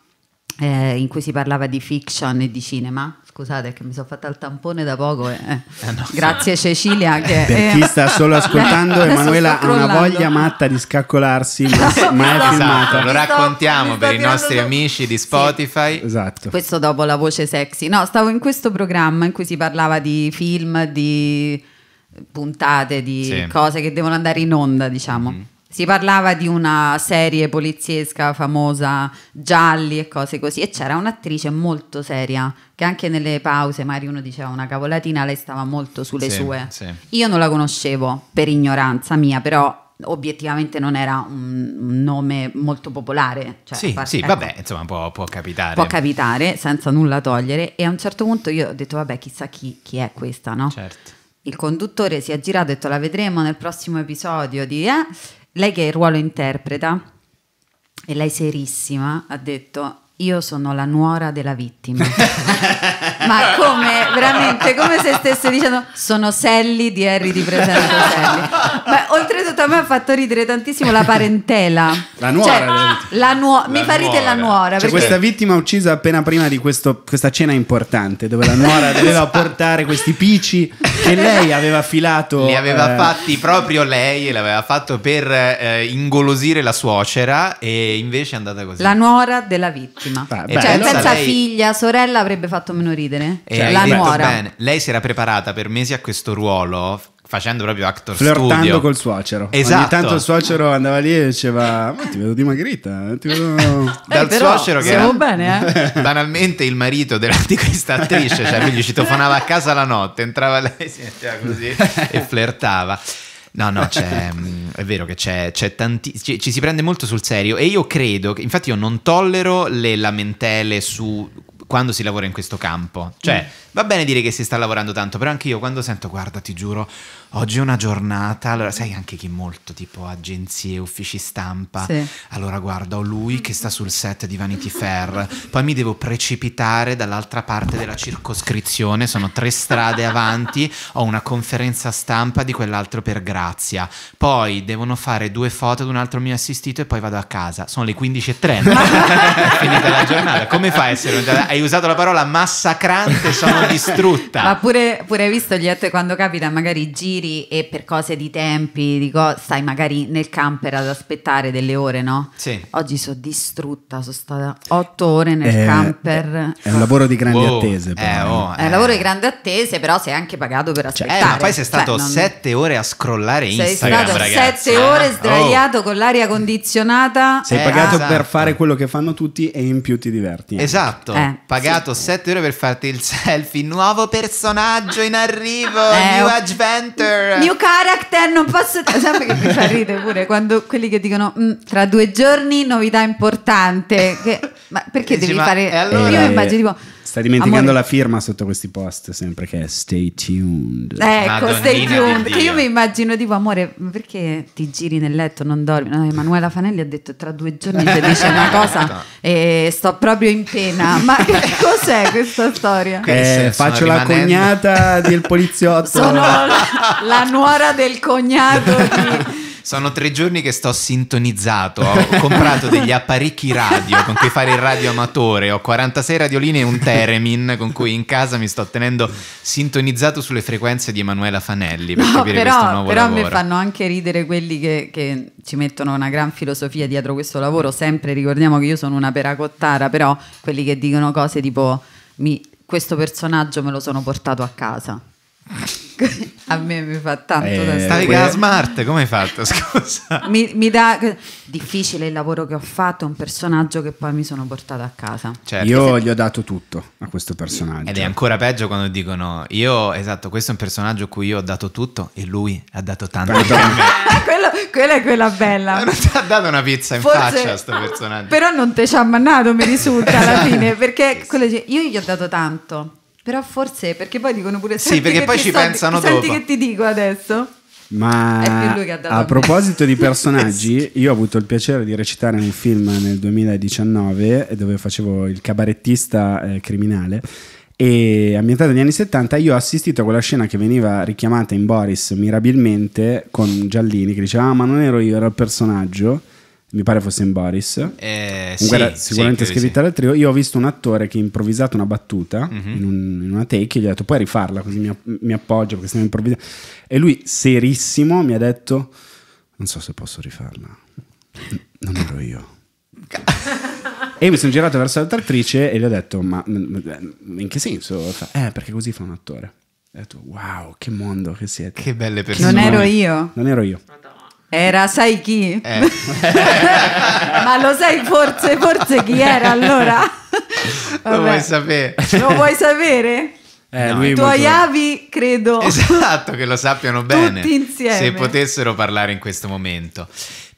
eh, in cui si parlava di fiction e di cinema Scusate che mi sono fatta il tampone da poco. Eh. Eh no. *laughs* Grazie Cecilia. Che... Per eh. chi sta solo ascoltando, Emanuela ha una voglia matta di scaccolarsi, ma, ma è filmata. Lo raccontiamo per i nostri da... amici di Spotify. Sì. Esatto. Questo dopo la voce sexy. No, stavo in questo programma in cui si parlava di film, di puntate, di sì. cose che devono andare in onda, diciamo. Mm. Si parlava di una serie poliziesca famosa, gialli e cose così, e c'era un'attrice molto seria che anche nelle pause, magari uno diceva una cavolatina, lei stava molto sulle sì, sue. Sì. Io non la conoscevo per ignoranza mia, però obiettivamente non era un nome molto popolare. Cioè, sì, far, sì ecco, vabbè, insomma, può, può, capitare. Può capitare, senza nulla togliere. E a un certo punto io ho detto, vabbè, chissà chi, chi è questa, no? Certo. Il conduttore si è girato e ha detto, la vedremo nel prossimo episodio di... Eh? Lei che il ruolo interpreta, e lei serissima, ha detto io sono la nuora della vittima. *laughs* Ma come, veramente, come se stesse dicendo sono Sally di Harry di Presente Sally. Ma oltretutto a me ha fatto ridere tantissimo la parentela. La nuora. Cioè, la nuo- la mi fa ridere la nuora. Cioè, perché... questa vittima uccisa appena prima di questo, questa cena importante, dove la nuora *laughs* doveva portare questi pici che lei aveva filato. Li aveva eh... fatti proprio lei e l'aveva fatto per eh, ingolosire la suocera e invece è andata così. La nuora della vittima bellissima. beh, cioè, allora senza lei... figlia, sorella avrebbe fatto meno ridere. E cioè, la nuora. Bene. Lei si era preparata per mesi a questo ruolo facendo proprio actor Flirtando studio. col suocero. Esatto. Ogni tanto il suocero andava lì e diceva ma ti vedo dimagrita, eh, ti vedo... *laughs* Dal eh, suocero che era bene, eh? *laughs* banalmente il marito della, di questa attrice, cioè lui gli citofonava a casa la notte, entrava lei, si metteva così *laughs* e flirtava. No, no, c'è, mm, è vero che c'è, c'è tanti, ci, ci, si prende molto sul serio e io credo, che, infatti io non tollero le lamentele su quando si lavora in questo campo. Cioè, mm. va bene dire che si sta lavorando tanto, però anche io quando sento, guarda, ti giuro, oggi è una giornata, allora sai anche chi molto tipo agenzie, uffici stampa, sì. allora guarda ho lui che sta sul set di Vanity Fair, poi mi devo precipitare dall'altra parte della circoscrizione, sono tre strade avanti, ho una conferenza stampa di quell'altro per grazia, poi devono fare due foto di un altro mio assistito e poi vado a casa, sono le 15.30, *laughs* è finita la giornata, come fai a essere... Hai usato la parola massacrante, sono distrutta. Ma pure, pure visto gli quando capita magari giri giri e per cose di tempi, di co- stai magari nel camper ad aspettare delle ore, no? Sì. Oggi sono distrutta, sono stata otto ore nel eh, camper. È un lavoro di grandi wow. attese. Eh, eh, oh, è un lavoro eh. di grandi attese, però sei anche pagato per certo. aspettare. Cioè, eh, ma poi sei cioè, stato cioè, sette non... ore a scrollare Instagram, Sei stato ragazzi. sette ore ah, oh. sdraiato oh. con l'aria condizionata. Sei eh, pagato esatto. per fare quello che fanno tutti e in più ti diverti. Esatto, pagato sì. sette ore per farti il *laughs* selfie, nuovo personaggio in arrivo, new adventure character. New character, non posso. Sempre *laughs* che mi fa ridere pure quando quelli che dicono mm, tra due giorni novità importante. Che... Ma perché Dici, devi ma fare. Allora... Io immagino tipo Sta dimenticando Amore. la firma sotto questi post sempre che è stay tuned. Ecco, Madonnina stay tuned. Che io mi immagino tipo amore, perché ti giri nel letto, non dormi? No, Emanuela Fanelli ha detto tra due giorni ti dice una *laughs* cosa e sto proprio in pena. Ma che *laughs* cos'è questa storia? Eh, faccio la rimanendo. cognata del poliziotto. Sono la, la nuora del cognato di sono tre giorni che sto sintonizzato, ho *laughs* comprato degli apparecchi radio con cui fare il radio amatore, ho 46 radioline e un Teremin con cui in casa mi sto tenendo sintonizzato sulle frequenze di Emanuela Fanelli per no, capire però, questo nuovo però lavoro. Però mi fanno anche ridere quelli che, che ci mettono una gran filosofia dietro questo lavoro, sempre ricordiamo che io sono una peracottara, però quelli che dicono cose tipo mi questo personaggio me lo sono portato a casa a me mi fa tanto eh, da stavi con smart come hai fatto *laughs* scusa mi, mi dà difficile il lavoro che ho fatto un personaggio che poi mi sono portato a casa certo. io gli ho dato tutto a questo personaggio ed è ancora peggio quando dicono io esatto questo è un personaggio a cui io ho dato tutto e lui ha dato tanto a *laughs* quella, quella è quella bella *laughs* non ti ha dato una pizza in Forse, faccia a sto personaggio però non te ci ha mannato mi risulta alla esatto. fine perché quello, io gli ho dato tanto però forse perché poi dicono pure Sì, perché poi ci so, pensano senti dopo. Senti che ti dico adesso? Ma a, proposito di personaggi, *laughs* io ho avuto il piacere di recitare un film nel 2019 eh, dove facevo il cabarettista eh, criminale e ambientato negli anni 70 io ho assistito a quella scena che veniva richiamata in Boris mirabilmente con Giallini che diceva ah, ma non ero io, ero il personaggio mi pare fosse in Boris. Eh, sì, era sicuramente sì, scritta sì. dal trio. Io ho visto un attore che ha improvvisato una battuta mm-hmm. in, un, in, una take e gli ho detto puoi rifarla così mi, mi appoggio perché stiamo improvvisando. E lui, serissimo, mi ha detto non so se posso rifarla. Non ero io. e mi sono girato verso l'altra attrice e gli ho detto ma mm, mm, in che senso? Eh perché così fa un attore. E ho detto wow che mondo che siete. Che belle persone. Non ero io. Non ero io. Era, sai chi? Eh. *laughs* Ma lo sai forse, forse chi era allora? Vabbè. Lo vuoi sapere? Lo vuoi sapere? Eh, no, I tuoi molto... avi credo esatto che lo sappiano bene tutti insieme se potessero parlare in questo momento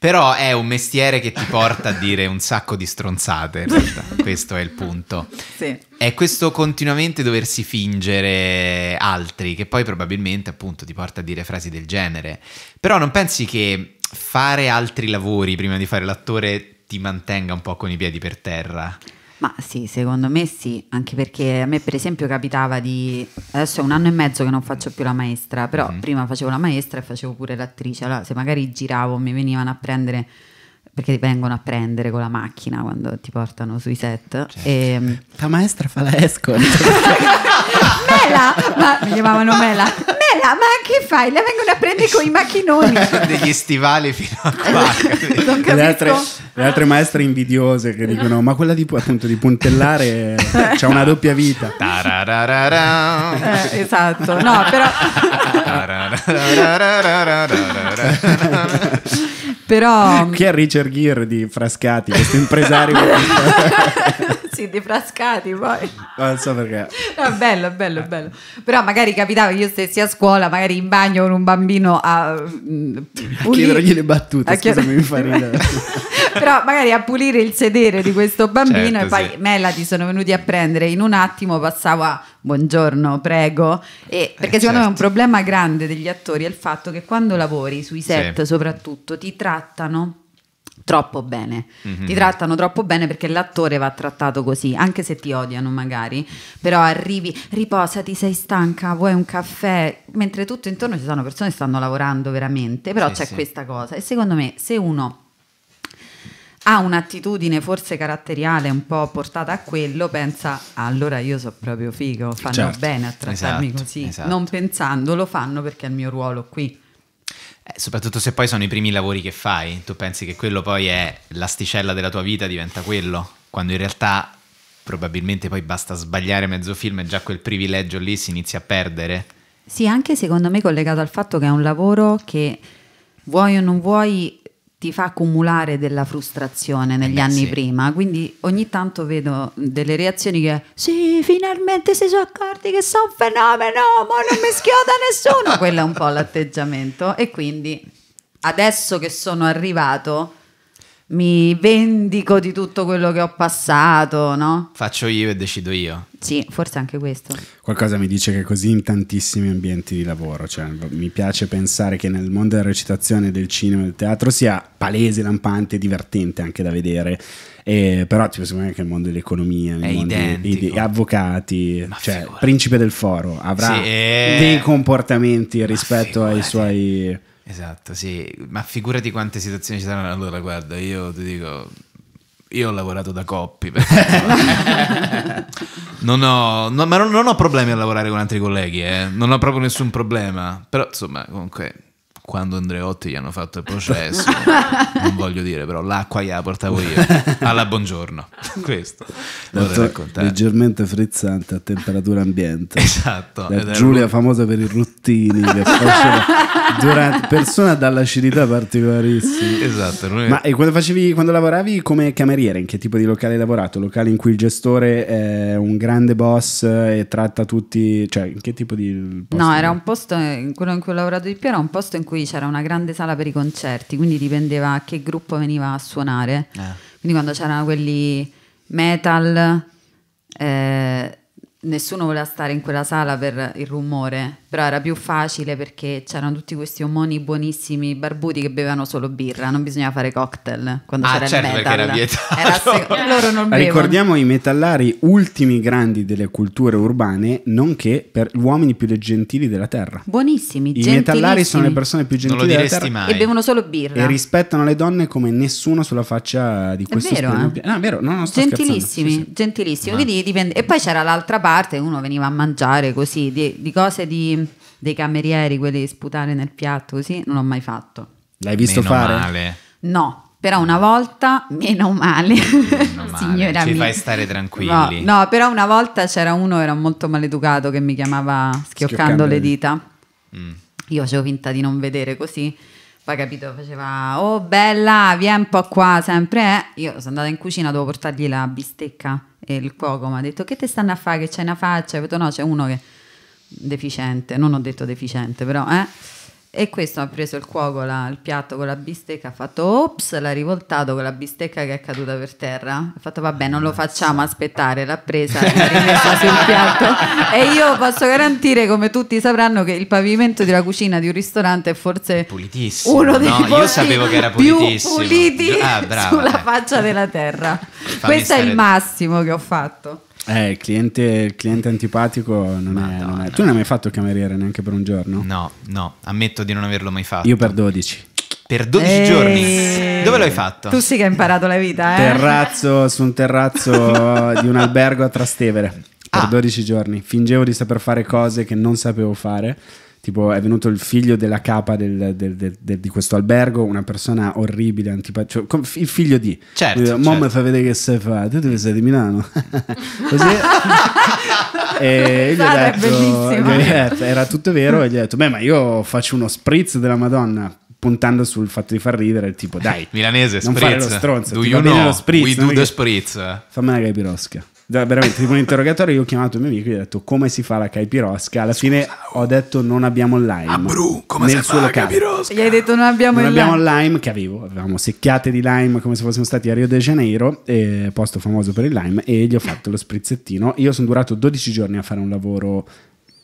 però è un mestiere che ti porta a dire un sacco di stronzate, *laughs* questo è il punto. Sì. È questo continuamente doversi fingere altri, che poi probabilmente appunto ti porta a dire frasi del genere. Però non pensi che fare altri lavori prima di fare l'attore ti mantenga un po' con i piedi per terra? Ma sì, secondo me sì, anche perché a me per esempio capitava di... Adesso è un anno e mezzo che non faccio più la maestra, però mm. prima facevo la maestra e facevo pure l'attrice, allora se magari giravo mi venivano a prendere perché ti vengono a prendere con la macchina quando ti portano sui set. Certo. E... Ehm, la maestra fa la escort. *laughs* *laughs* Mela, *laughs* ma mi chiamavano Mela. Mela, ma che fai? La vengono a prendere con i macchinoni. *laughs* Degli stivali fino a qua. le, altre, le altre maestre invidiose che dicono, ma quella di, appunto, di puntellare *laughs* c'ha una doppia vita. Tara. Eh, esatto, no, però... però... Chi è Richard Gere di Frascati, questo impresario? *laughs* sì, di Frascati poi. Non so perché. No, bello, bello, bello. Però magari capitava io stessi a scuola, magari in bagno con un bambino a... Mm, a chiedergli le battute, a scusami, chied... mi fa ridere. *laughs* però magari a pulire il sedere di questo bambino certo, e poi sì. Melati sono venuti a prendere in un attimo passava buongiorno prego e, eh, perché eh, secondo certo. me è un certo. problema grande degli attori è il fatto che quando lavori sui set sì. soprattutto ti trattano troppo bene. Mm-hmm. Ti trattano troppo bene perché l'attore va trattato così, anche se ti odiano magari, però arrivi, riposati, sei stanca, vuoi un caffè, mentre tutto intorno ci sono persone che stanno lavorando veramente, però sì, c'è sì. questa cosa e secondo me se uno ha un'attitudine forse caratteriale un po' portata a quello, pensa allora io so proprio figo, fanno certo, bene a trattarmi esatto, così, esatto. non pensando, lo fanno perché è il mio ruolo qui. Eh, soprattutto se poi sono i primi lavori che fai, tu pensi che quello poi è l'asticella della tua vita, diventa quello, quando in realtà probabilmente poi basta sbagliare mezzo film e già quel privilegio lì si inizia a perdere. Sì, anche secondo me collegato al fatto che è un lavoro che vuoi o non vuoi ti fa accumulare della frustrazione negli eh beh, anni sì. prima. Quindi ogni tanto vedo delle reazioni che sì, finalmente si sono accorti che sono un fenomeno, ma non mi schioda nessuno. *laughs* Quello è un po' l'atteggiamento. E quindi adesso che sono arrivato mi vendico di tutto quello che ho passato, no? Faccio io e decido io. Sì, forse anche questo. Qualcosa mi dice che è così in tantissimi ambienti di lavoro, cioè mi piace pensare che nel mondo della recitazione, del cinema, del teatro sia palese, lampante, divertente anche da vedere. E, però tipo, secondo me anche il mondo dell'economia, è mondo degli avvocati, Ma cioè figurati. principe del foro, avrà sì, e... Eh. dei comportamenti rispetto ai suoi Esatto, sì, ma figurati quante situazioni ci saranno. Allora, guarda, io ti dico, io ho lavorato da coppi, *laughs* non ho, no, ma non, non, ho problemi a lavorare con altri colleghi, eh. non ho proprio nessun problema, però insomma, comunque quando Andreotti gli hanno fatto il *laughs* processo, non voglio dire, però l'acqua gliela portavo io, *laughs* alla buongiorno. Questo Leggermente frizzante a temperatura ambiente. Esatto. Giulia ru- famosa per i ruttini che *laughs* durante, persona dall'acidità particolarissima. Esatto. Ma e quando, facevi, quando lavoravi come cameriere, in che tipo di locale hai lavorato? Locale in cui il gestore è un grande boss e tratta tutti, cioè in che tipo di... No, era un posto, in quello in cui ho lavorato di più era un posto in cui cui c'era una grande sala per i concerti, quindi dipendeva a che gruppo veniva a suonare. Eh. Quindi quando c'erano quelli metal, eh, nessuno voleva stare in quella sala per il rumore, però era più facile perché c'erano tutti questi omoni buonissimi barbuti che bevevano solo birra, non bisognava fare cocktail quando ah, c'era certo, il metal. Era vietato. Era se- *laughs* *laughs* loro Ricordiamo i metallari ultimi grandi delle culture urbane, nonché per gli uomini più gentili della terra. Buonissimi, I metallari sono le persone più gentili della terra mai. e bevono solo birra e rispettano le donne come nessuno sulla faccia di questo è eh? no, è vero, no, non sto gentilissimi, sì, sì. gentilissimi. Ah. Dipende- e poi c'era l'altra parte, uno veniva a mangiare così di, di cose di dei camerieri, quelli di sputare nel piatto, così, non l'ho mai fatto. L'hai visto meno fare? Male. No. Però una volta, meno male, meno *laughs* male. Ci mia. fai stare tranquilli. No, no, però una volta c'era uno, era molto maleducato, che mi chiamava schioccando, schioccando le dita. Mm. Io facevo finta di non vedere così. Poi capito, faceva, oh bella, vieni un po' qua, sempre. Eh. Io sono andata in cucina, dovevo portargli la bistecca e il cuoco. Mi ha detto, che te stanno a fare, che c'è una faccia? ho detto, no, c'è uno che deficiente, non ho detto deficiente però, eh? E questo ha preso il cuoco, la, il piatto con la bistecca, ha fatto ops, l'ha rivoltato con la bistecca che è caduta per terra. Ha fatto vabbè, non lo facciamo aspettare, l'ha presa e l'ha rimessa sul piatto. E io posso garantire, come tutti sapranno, che il pavimento della cucina di un ristorante è forse pulitissimo. Uno dei no, io sapevo che era pulitissimo. più puliti ah, brava, sulla ecco. faccia della terra. Fammi Questo è il massimo che ho fatto. Eh, il cliente, il cliente antipatico non è, non è, Tu non hai mai fatto cameriere neanche per un giorno? No, no, ammetto di non averlo mai fatto. Io per 12. Per 12 Eeeh. giorni? Dove l'hai fatto? Tu sì che hai imparato la vita, eh? Terrazzo, su un terrazzo *laughs* di un albergo a Trastevere. Per ah. 12 giorni. Fingevo di saper fare cose che non sapevo fare tipo è venuto il figlio della capa del, del, del, di questo albergo, una persona orribile, antipatica, cioè, il figlio di... Certo, dice, Mom certo. fa vedere che sei fa, tu dove sei di Milano. *laughs* Così... e gli ho, detto, gli ho detto, era tutto vero, e gli ho detto, beh ma io faccio uno spritz della Madonna, puntando sul fatto di far ridere, il tipo dai, milanese, non spritz. fare lo stronzo, do you know, lo spritz, we do the spritz. Fammi una capirosca veramente tipo un interrogatorio. Io ho chiamato il mio amico e gli ho detto come si fa la caipirosca. Alla Scusa, fine ho detto non abbiamo lime. A ah, Bru, come nel si suo fa locale. Gli hai detto non abbiamo non il abbiamo lime. lime che avevo. Avevamo secchiate di lime come se fossimo stati a Rio de Janeiro, eh, posto famoso per il lime, e gli ho fatto lo sprizzettino. Io sono durato 12 giorni a fare un lavoro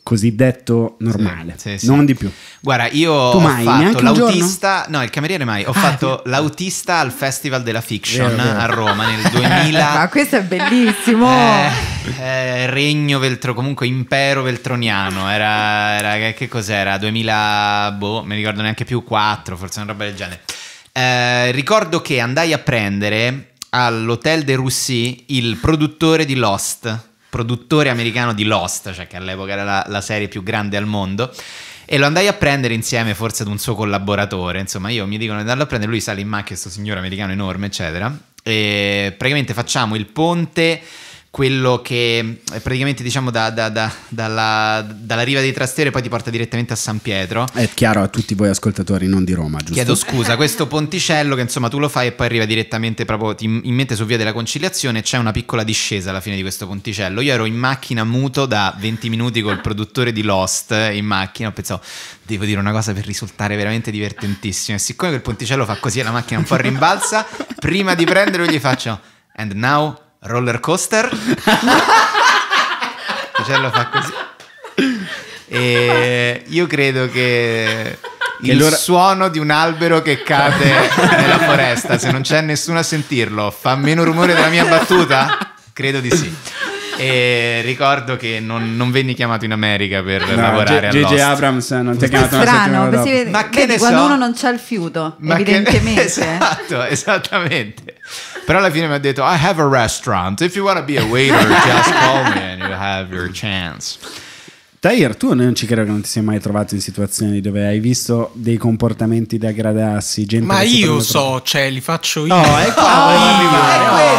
cosiddetto normale, sì, sì, non di più. Guarda, io tu mai, ho fatto l'autista, no, il cameriere mai, ho ah, fatto mia. l'autista al Festival della Fiction vero, vero. a Roma nel 2000. *laughs* Ma questo è bellissimo! Eh, eh, Regno Veltro, comunque Impero Veltroniano, era, era, che cos'era? 2000, boh, mi ricordo neanche più, 4, forse una roba del genere. Eh, ricordo che andai a prendere all'Hotel de Russie il produttore di Lost produttore americano di Lost, cioè che all'epoca era la, la serie più grande al mondo e lo andai a prendere insieme forse ad un suo collaboratore. Insomma, io mi dicono di andarlo a prendere, lui sale in macchina, questo signore americano enorme, eccetera. E praticamente facciamo il ponte quello che eh, praticamente diciamo da, da, da, dalla, dalla, riva dei Trastevere poi ti porta direttamente a San Pietro. È chiaro a tutti voi ascoltatori, non di Roma, giusto? Chiedo scusa, questo ponticello che insomma tu lo fai e poi arriva direttamente proprio in mente su Via della Conciliazione, c'è una piccola discesa alla fine di questo ponticello. Io ero in macchina muto da 20 minuti col produttore di Lost in macchina, pensavo devo dire una cosa per risultare veramente divertentissimo e siccome quel ponticello fa così e la macchina un po' rimbalza, prima di prenderlo gli faccio and now roller coaster. Marcello *laughs* fa così. E io credo che il allora... suono di un albero che cade nella foresta, se non c'è nessuno a sentirlo, fa meno rumore della mia battuta? Credo di sì. E ricordo che non, non venni chiamato in America per no, lavorare G- G- a Abrams non ti ha chiamato è strano, una vede, Ma che vedi, ne quando so? uno non c'ha il fiuto, Ma evidentemente. Ne... *laughs* Esatto, esattamente. Però alla fine mi ha detto I have a restaurant. If you want to be a waiter, just call me and you have your chance. Tair, tu non ci credo che non ti sia mai trovato in situazioni dove hai visto dei comportamenti da gradarsi, gente Ma io so, cioè, li faccio io. No, è ecco, oh, oh,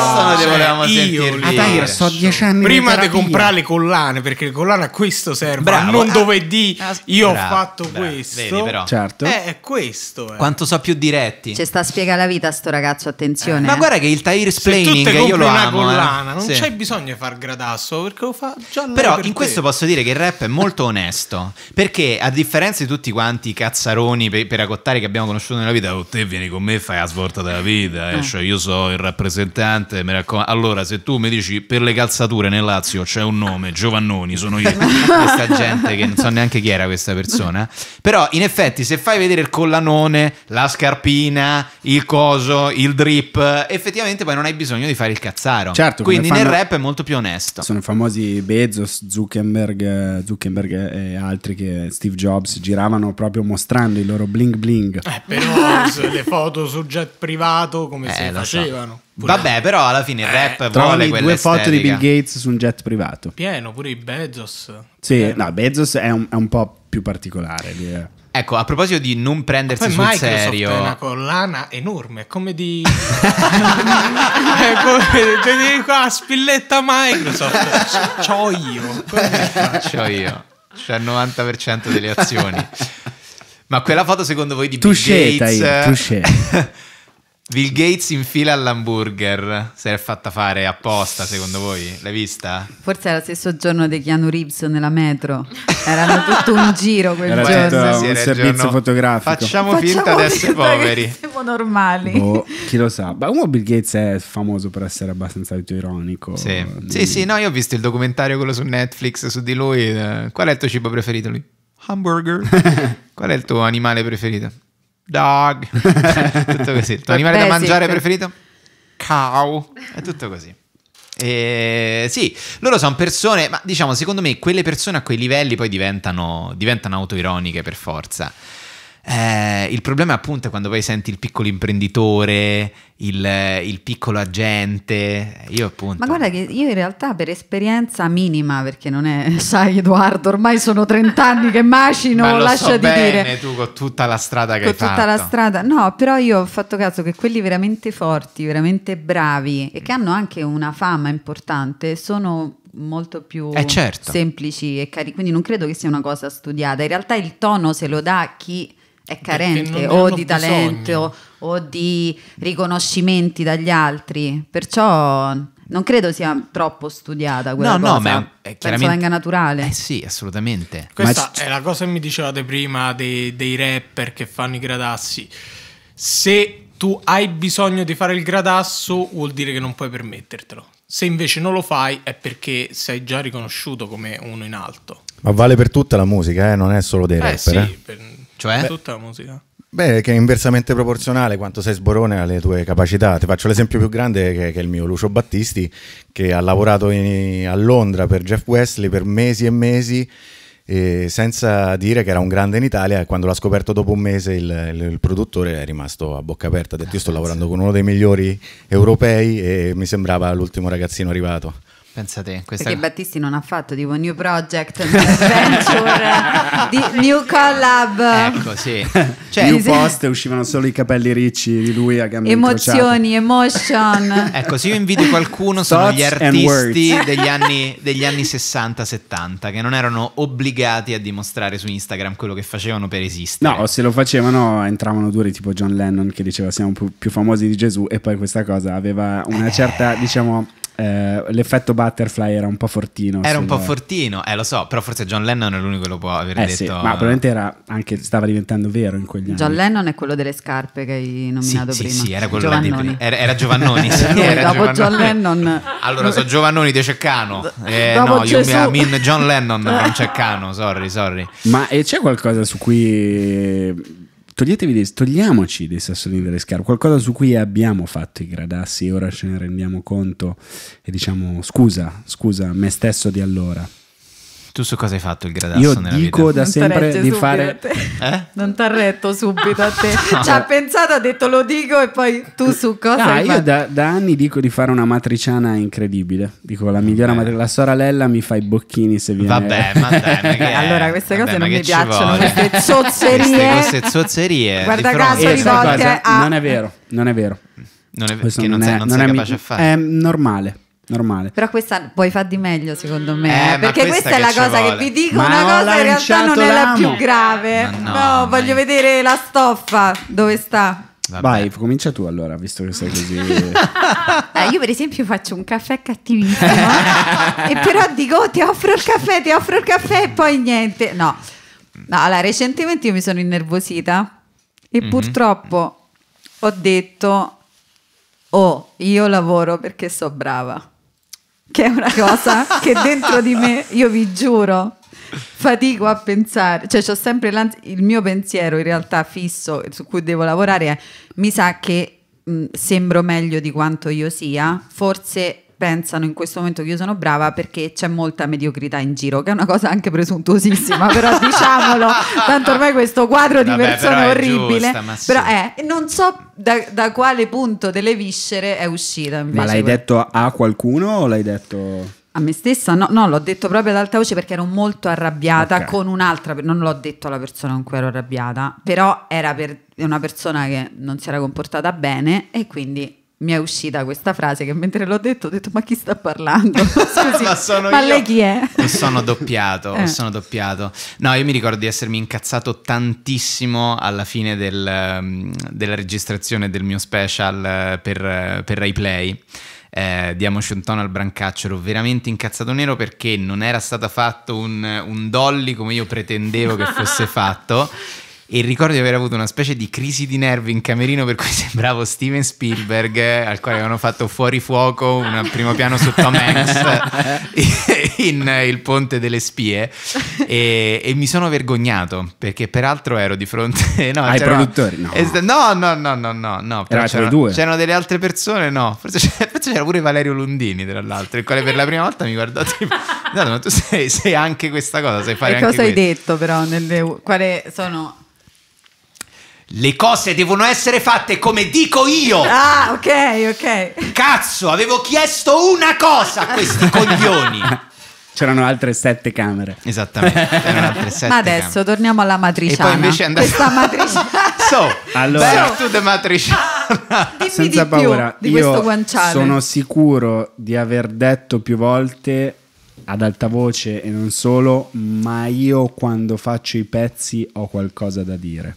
andiamo a sentire. Atair, ah, so dieci anni Prima di comprare le collane, perché le collane a questo servono. Bravo. Non ah, dove di ah, io bravo, ho fatto bravo, questo. Vedi però. Certo. Eh, questo. Eh. Quanto so più diretti. Ci sta a spiegare la vita sto ragazzo, attenzione. Eh. Ma guarda che il Tair splaining io lo una amo. Collana, eh. non sì. c'è bisogno di far gradasso, perché lo fa già Però per in te. questo posso dire che il rap è molto onesto, perché a differenza di tutti quanti i cazzaroni per, per che abbiamo conosciuto nella vita, oh, te vieni con me, fai la svolta della vita, eh. Ah. cioè io so il rappresentante, mi raccomando. Allora allora, se tu mi dici per le calzature nel Lazio c'è un nome, Giovannoni, sono io, questa gente che non so neanche chi era questa persona. Però in effetti, se fai vedere il collanone, la scarpina, il coso, il drip, effettivamente poi non hai bisogno di fare il cazzaro. Certo, Quindi fanno... nel rap è molto più onesto. Sono i famosi Bezos, Zuckerberg, Zuckerberg e altri che Steve Jobs giravano proprio mostrando i loro bling bling. Eh, però *laughs* le foto su jet privato come eh, si facevano. So. Vabbè, però alla fine il eh, rap eh, vuole quelle due estetica. foto di Bill Gates su un jet privato. Pieno, pure i Bezos. Sì, Pieno. Eh. no, Bezos è un, è un, po' più particolare. Ecco, a proposito di non prendersi poi sul Microsoft serio... è una collana enorme, come di... è come di *laughs* *laughs* qua, spilletta Microsoft, *laughs* c'ho io. C'ho io, c'è il 90% delle azioni. Ma quella foto secondo voi di Bill Gates... Touché. Bill Gates in fila all'hamburger, se l'è fatta fare apposta secondo voi? L'hai vista? Forse era lo stesso giorno di Keanu Reeves nella metro, era *laughs* tutto un giro quel era giorno. Sì, un servizio giorno. fotografico. Facciamo, Facciamo finta di essere poveri. Siamo normali. Boh, chi lo sa. Ma uno Bill Gates è famoso per essere abbastanza ironico. Sì. sì, sì, no, io ho visto il documentario quello su Netflix su di lui. Eh, qual è il tuo cibo preferito lui? Hamburger. *laughs* Qual è il tuo animale preferito? dog, *laughs* tutto così. Il tuo animale Beh, da mangiare sì, preferito? Cow, è tutto così. Eh, sì, loro sono persone, ma diciamo, secondo me quelle persone a quei livelli poi diventano, diventano autoironiche per forza. Eh, il problema appunto è quando poi senti il piccolo imprenditore, il, il, piccolo agente. Io appunto. Ma guarda che io in realtà per esperienza minima, perché non è, *laughs* sai, Edoardo, ormai sono 30 anni che macino, *laughs* Ma lascia so di bene, dire. tu con tutta la strada che con hai fatto. Con tutta la strada, no, però io ho fatto caso che quelli veramente forti, veramente bravi e che hanno anche una fama importante sono molto più eh certo. semplici e cari, quindi non credo che sia una cosa studiata. In realtà il tono se lo dà chi è carente o di talento o, o di riconoscimenti dagli altri, perciò non credo sia troppo studiata quella no, cosa. No, ma è, è chiaramente... venga naturale. Eh sì, assolutamente. Questa ma... è la cosa che mi dicevate prima dei, dei rapper che fanno i gradassi. Se tu hai bisogno di fare il gradasso, vuol dire che non puoi permettertelo. Se invece non lo fai è perché sei già riconosciuto come uno in alto. Ma vale per tutta la musica, eh? non è solo dei eh rapper. Sì, eh? per... Cioè? Beh, Tutta la musica. Beh, che è inversamente proporzionale quanto sei sborone alle tue capacità. Ti faccio l'esempio più grande che, che è il mio Lucio Battisti, che ha lavorato in, a Londra per Jeff Wesley per mesi e mesi. E senza dire che era un grande in Italia, quando l'ha scoperto dopo un mese il, il, il produttore è rimasto a bocca aperta, ha detto io sto lavorando con uno dei migliori europei e mi sembrava l'ultimo ragazzino arrivato te, questa... Perché Battisti non ha fatto tipo New Project, New Adventure, *laughs* New Collab. Ecco, sì. *laughs* Cioè, new Post uscivano solo i capelli ricci di lui a gambe Emozioni, incrociate. emotion. *laughs* Ecco, se io invito qualcuno sono Thoughts gli artisti degli anni, degli anni 60-70 che non erano obbligati a dimostrare su Instagram quello che facevano per esistere. No, se lo facevano entravano duri tipo John Lennon che diceva siamo più, più famosi di Gesù e poi questa cosa aveva una eh. certa, eh. diciamo eh, l'effetto butterfly era un po' fortino. Era un po' fortino, eh lo so, però forse John Lennon è l'unico che lo può aver eh, detto. Sì, ma eh. probabilmente era anche, stava diventando vero in quegli anni. John Lennon è quello delle scarpe che hai nominato sì, prima. Sì, sì, era quello Giovannoni. Era, era Giovannoni. *laughs* sì, no, era dopo Giovannoni. John Lennon. Allora, so Giovannoni di Ceccano. Eh, no, Gesù. io mi amin John Lennon, non Ceccano, sorry, sorry. Ma e eh, c'è qualcosa su cui toglietevi dei, togliamoci dei sassolini dalle scarpe, qualcosa su cui abbiamo fatto i gradassi e ora ce ne rendiamo conto e diciamo scusa, scusa me stesso di allora. Tu su cosa hai fatto il gradasso? Io dico vita? da non sempre di fare... Eh? Non ti ha retto subito a te. no. *laughs* Ci ha pensato, ha detto lo dico e poi tu su cosa no, ah, hai io da, da, anni dico di fare una matriciana incredibile. Dico la migliore matriciana. La sorella mi fa i bocchini se viene... Vabbè, ma dai, *laughs* che... Allora queste cose Vabbè, non mi piacciono, queste zozzerie. queste zozzerie. Guarda caso, rivolte a... Non è vero, non è vero. Non è, Questo che non, non, è, sei, non, sei, non capace è, a fare. È normale normale. Però questa puoi far di meglio, secondo me. Eh, eh perché questa, questa, è la cosa vuole. che vi dico, ma una cosa in realtà non è la più grave. no, no voglio vedere la stoffa dove sta. Vabbè. Vai, comincia tu allora, visto che sei così. *laughs* eh, io, per esempio, faccio un caffè cattivissimo. e però dico: oh, ti offro il caffè, ti offro il caffè, e poi niente. No. no allora, recentemente io mi sono innervosita e mm -hmm. purtroppo ho detto: Oh, io lavoro perché so brava che è una cosa che dentro di me, *laughs* io vi giuro, fatico a pensare, cioè ho sempre il mio pensiero in realtà fisso su cui devo lavorare è mi sa che mh, sembro meglio di quanto io sia, forse pensano in questo momento che io sono brava perché c'è molta mediocrità in giro, che è una cosa anche presuntuosissima, *laughs* però diciamolo, tanto ormai questo quadro di Vabbè, persone però orribile, giusta, sì. però è, non so da, da, quale punto delle viscere è uscita. Invece Ma l'hai detto a qualcuno o l'hai detto... A me stessa? No, no, l'ho detto proprio ad alta voce perché ero molto arrabbiata okay. con un'altra, non l'ho detto alla persona con cui ero arrabbiata, però era per una persona che non si era comportata bene e quindi mi è uscita questa frase che mentre l'ho detto ho detto ma chi sta parlando? *laughs* Scusi, ma sono ma lei chi è? Mi sono doppiato, eh. sono doppiato. No, io mi ricordo di essermi incazzato tantissimo alla fine del, ehm, della registrazione del mio special eh, per, eh, per Rai Play. Eh, diamoci un tono al brancaccio, ero veramente incazzato nero perché non era stato fatto un, un dolly come io pretendevo che fosse *laughs* fatto e ricordo di aver avuto una specie di crisi di nervi in camerino per cui *laughs* sembravo Steven Spielberg al quale avevano fatto fuori fuoco un primo piano su Tom Hanks *laughs* in Il Ponte delle Spie e, e, mi sono vergognato perché peraltro ero di fronte *laughs* no, ai produttori no. no no no no no, no c'erano, c'erano, delle altre persone no forse c'era, forse c'era, pure Valerio Lundini tra l'altro il quale per la prima volta mi guardò tipo no, ma tu sei, sei anche questa cosa sai fare e anche cosa questo. hai detto però nelle, quali sono le cose devono essere fatte come dico io. Ah, ok, ok. Cazzo, avevo chiesto una cosa a questi *laughs* coglioni. C'erano altre sette camere. Esattamente. Altre *laughs* sette Ma adesso camere. torniamo alla matriciana. E poi invece andate... Questa matriciana. *laughs* so, allora, back to the matriciana. Dimmi Senza di paura, di questo guanciale. Sono sicuro di aver detto più volte ad alta voce e non solo, ma io quando faccio i pezzi ho qualcosa da dire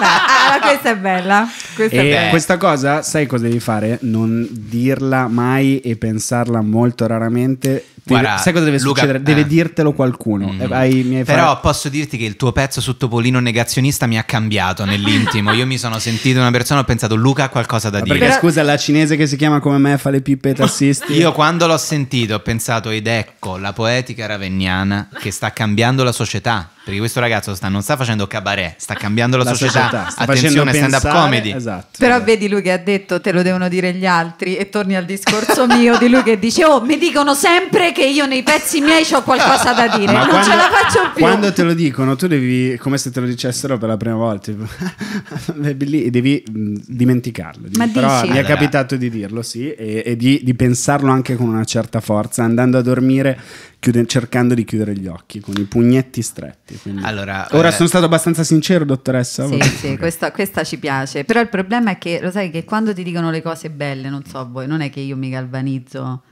allora, questa è bella. Questa, e bella. questa cosa, sai cosa devi fare? Non dirla mai e pensarla molto raramente Guarda, sai cosa deve Luca, succedere? Deve eh. dirtelo qualcuno. Mm. Eh, hai, Però far... posso dirti che il tuo pezzo su Topolino negazionista mi ha cambiato nell'intimo. Io mi sono sentito una persona, ho pensato Luca ha qualcosa da Ma dire. Perché scusa, la cinese che si chiama come me fa le pippe tassisti. Io quando l'ho sentito ho pensato ed ecco la poetica ravenniana che sta cambiando la società. Perché questo ragazzo sta, non sta facendo cabaret, sta cambiando la, la società. società. Sta Attenzione, stand up comedy. Esatto, Però esatto. vedi lui che ha detto te lo devono dire gli altri e torni al discorso mio di lui che dice oh mi dicono sempre che che io nei pezzi miei ho qualcosa da dire, Ma non quando, ce la faccio più. Quando te lo dicono, tu devi, come se te lo dicessero per la prima volta, *laughs* devi, devi dimenticarlo. Devi, però dici? mi è capitato di dirlo, sì, e, e di, di pensarlo anche con una certa forza, andando a dormire Chiude, cercando di chiudere gli occhi con i pugnetti stretti. Allora, Ora eh... sono stato abbastanza sincero, dottoressa. Sì, sì questa, questa, ci piace. Però il problema è che lo sai che quando ti dicono le cose belle, non so voi, non è che io mi galvanizzo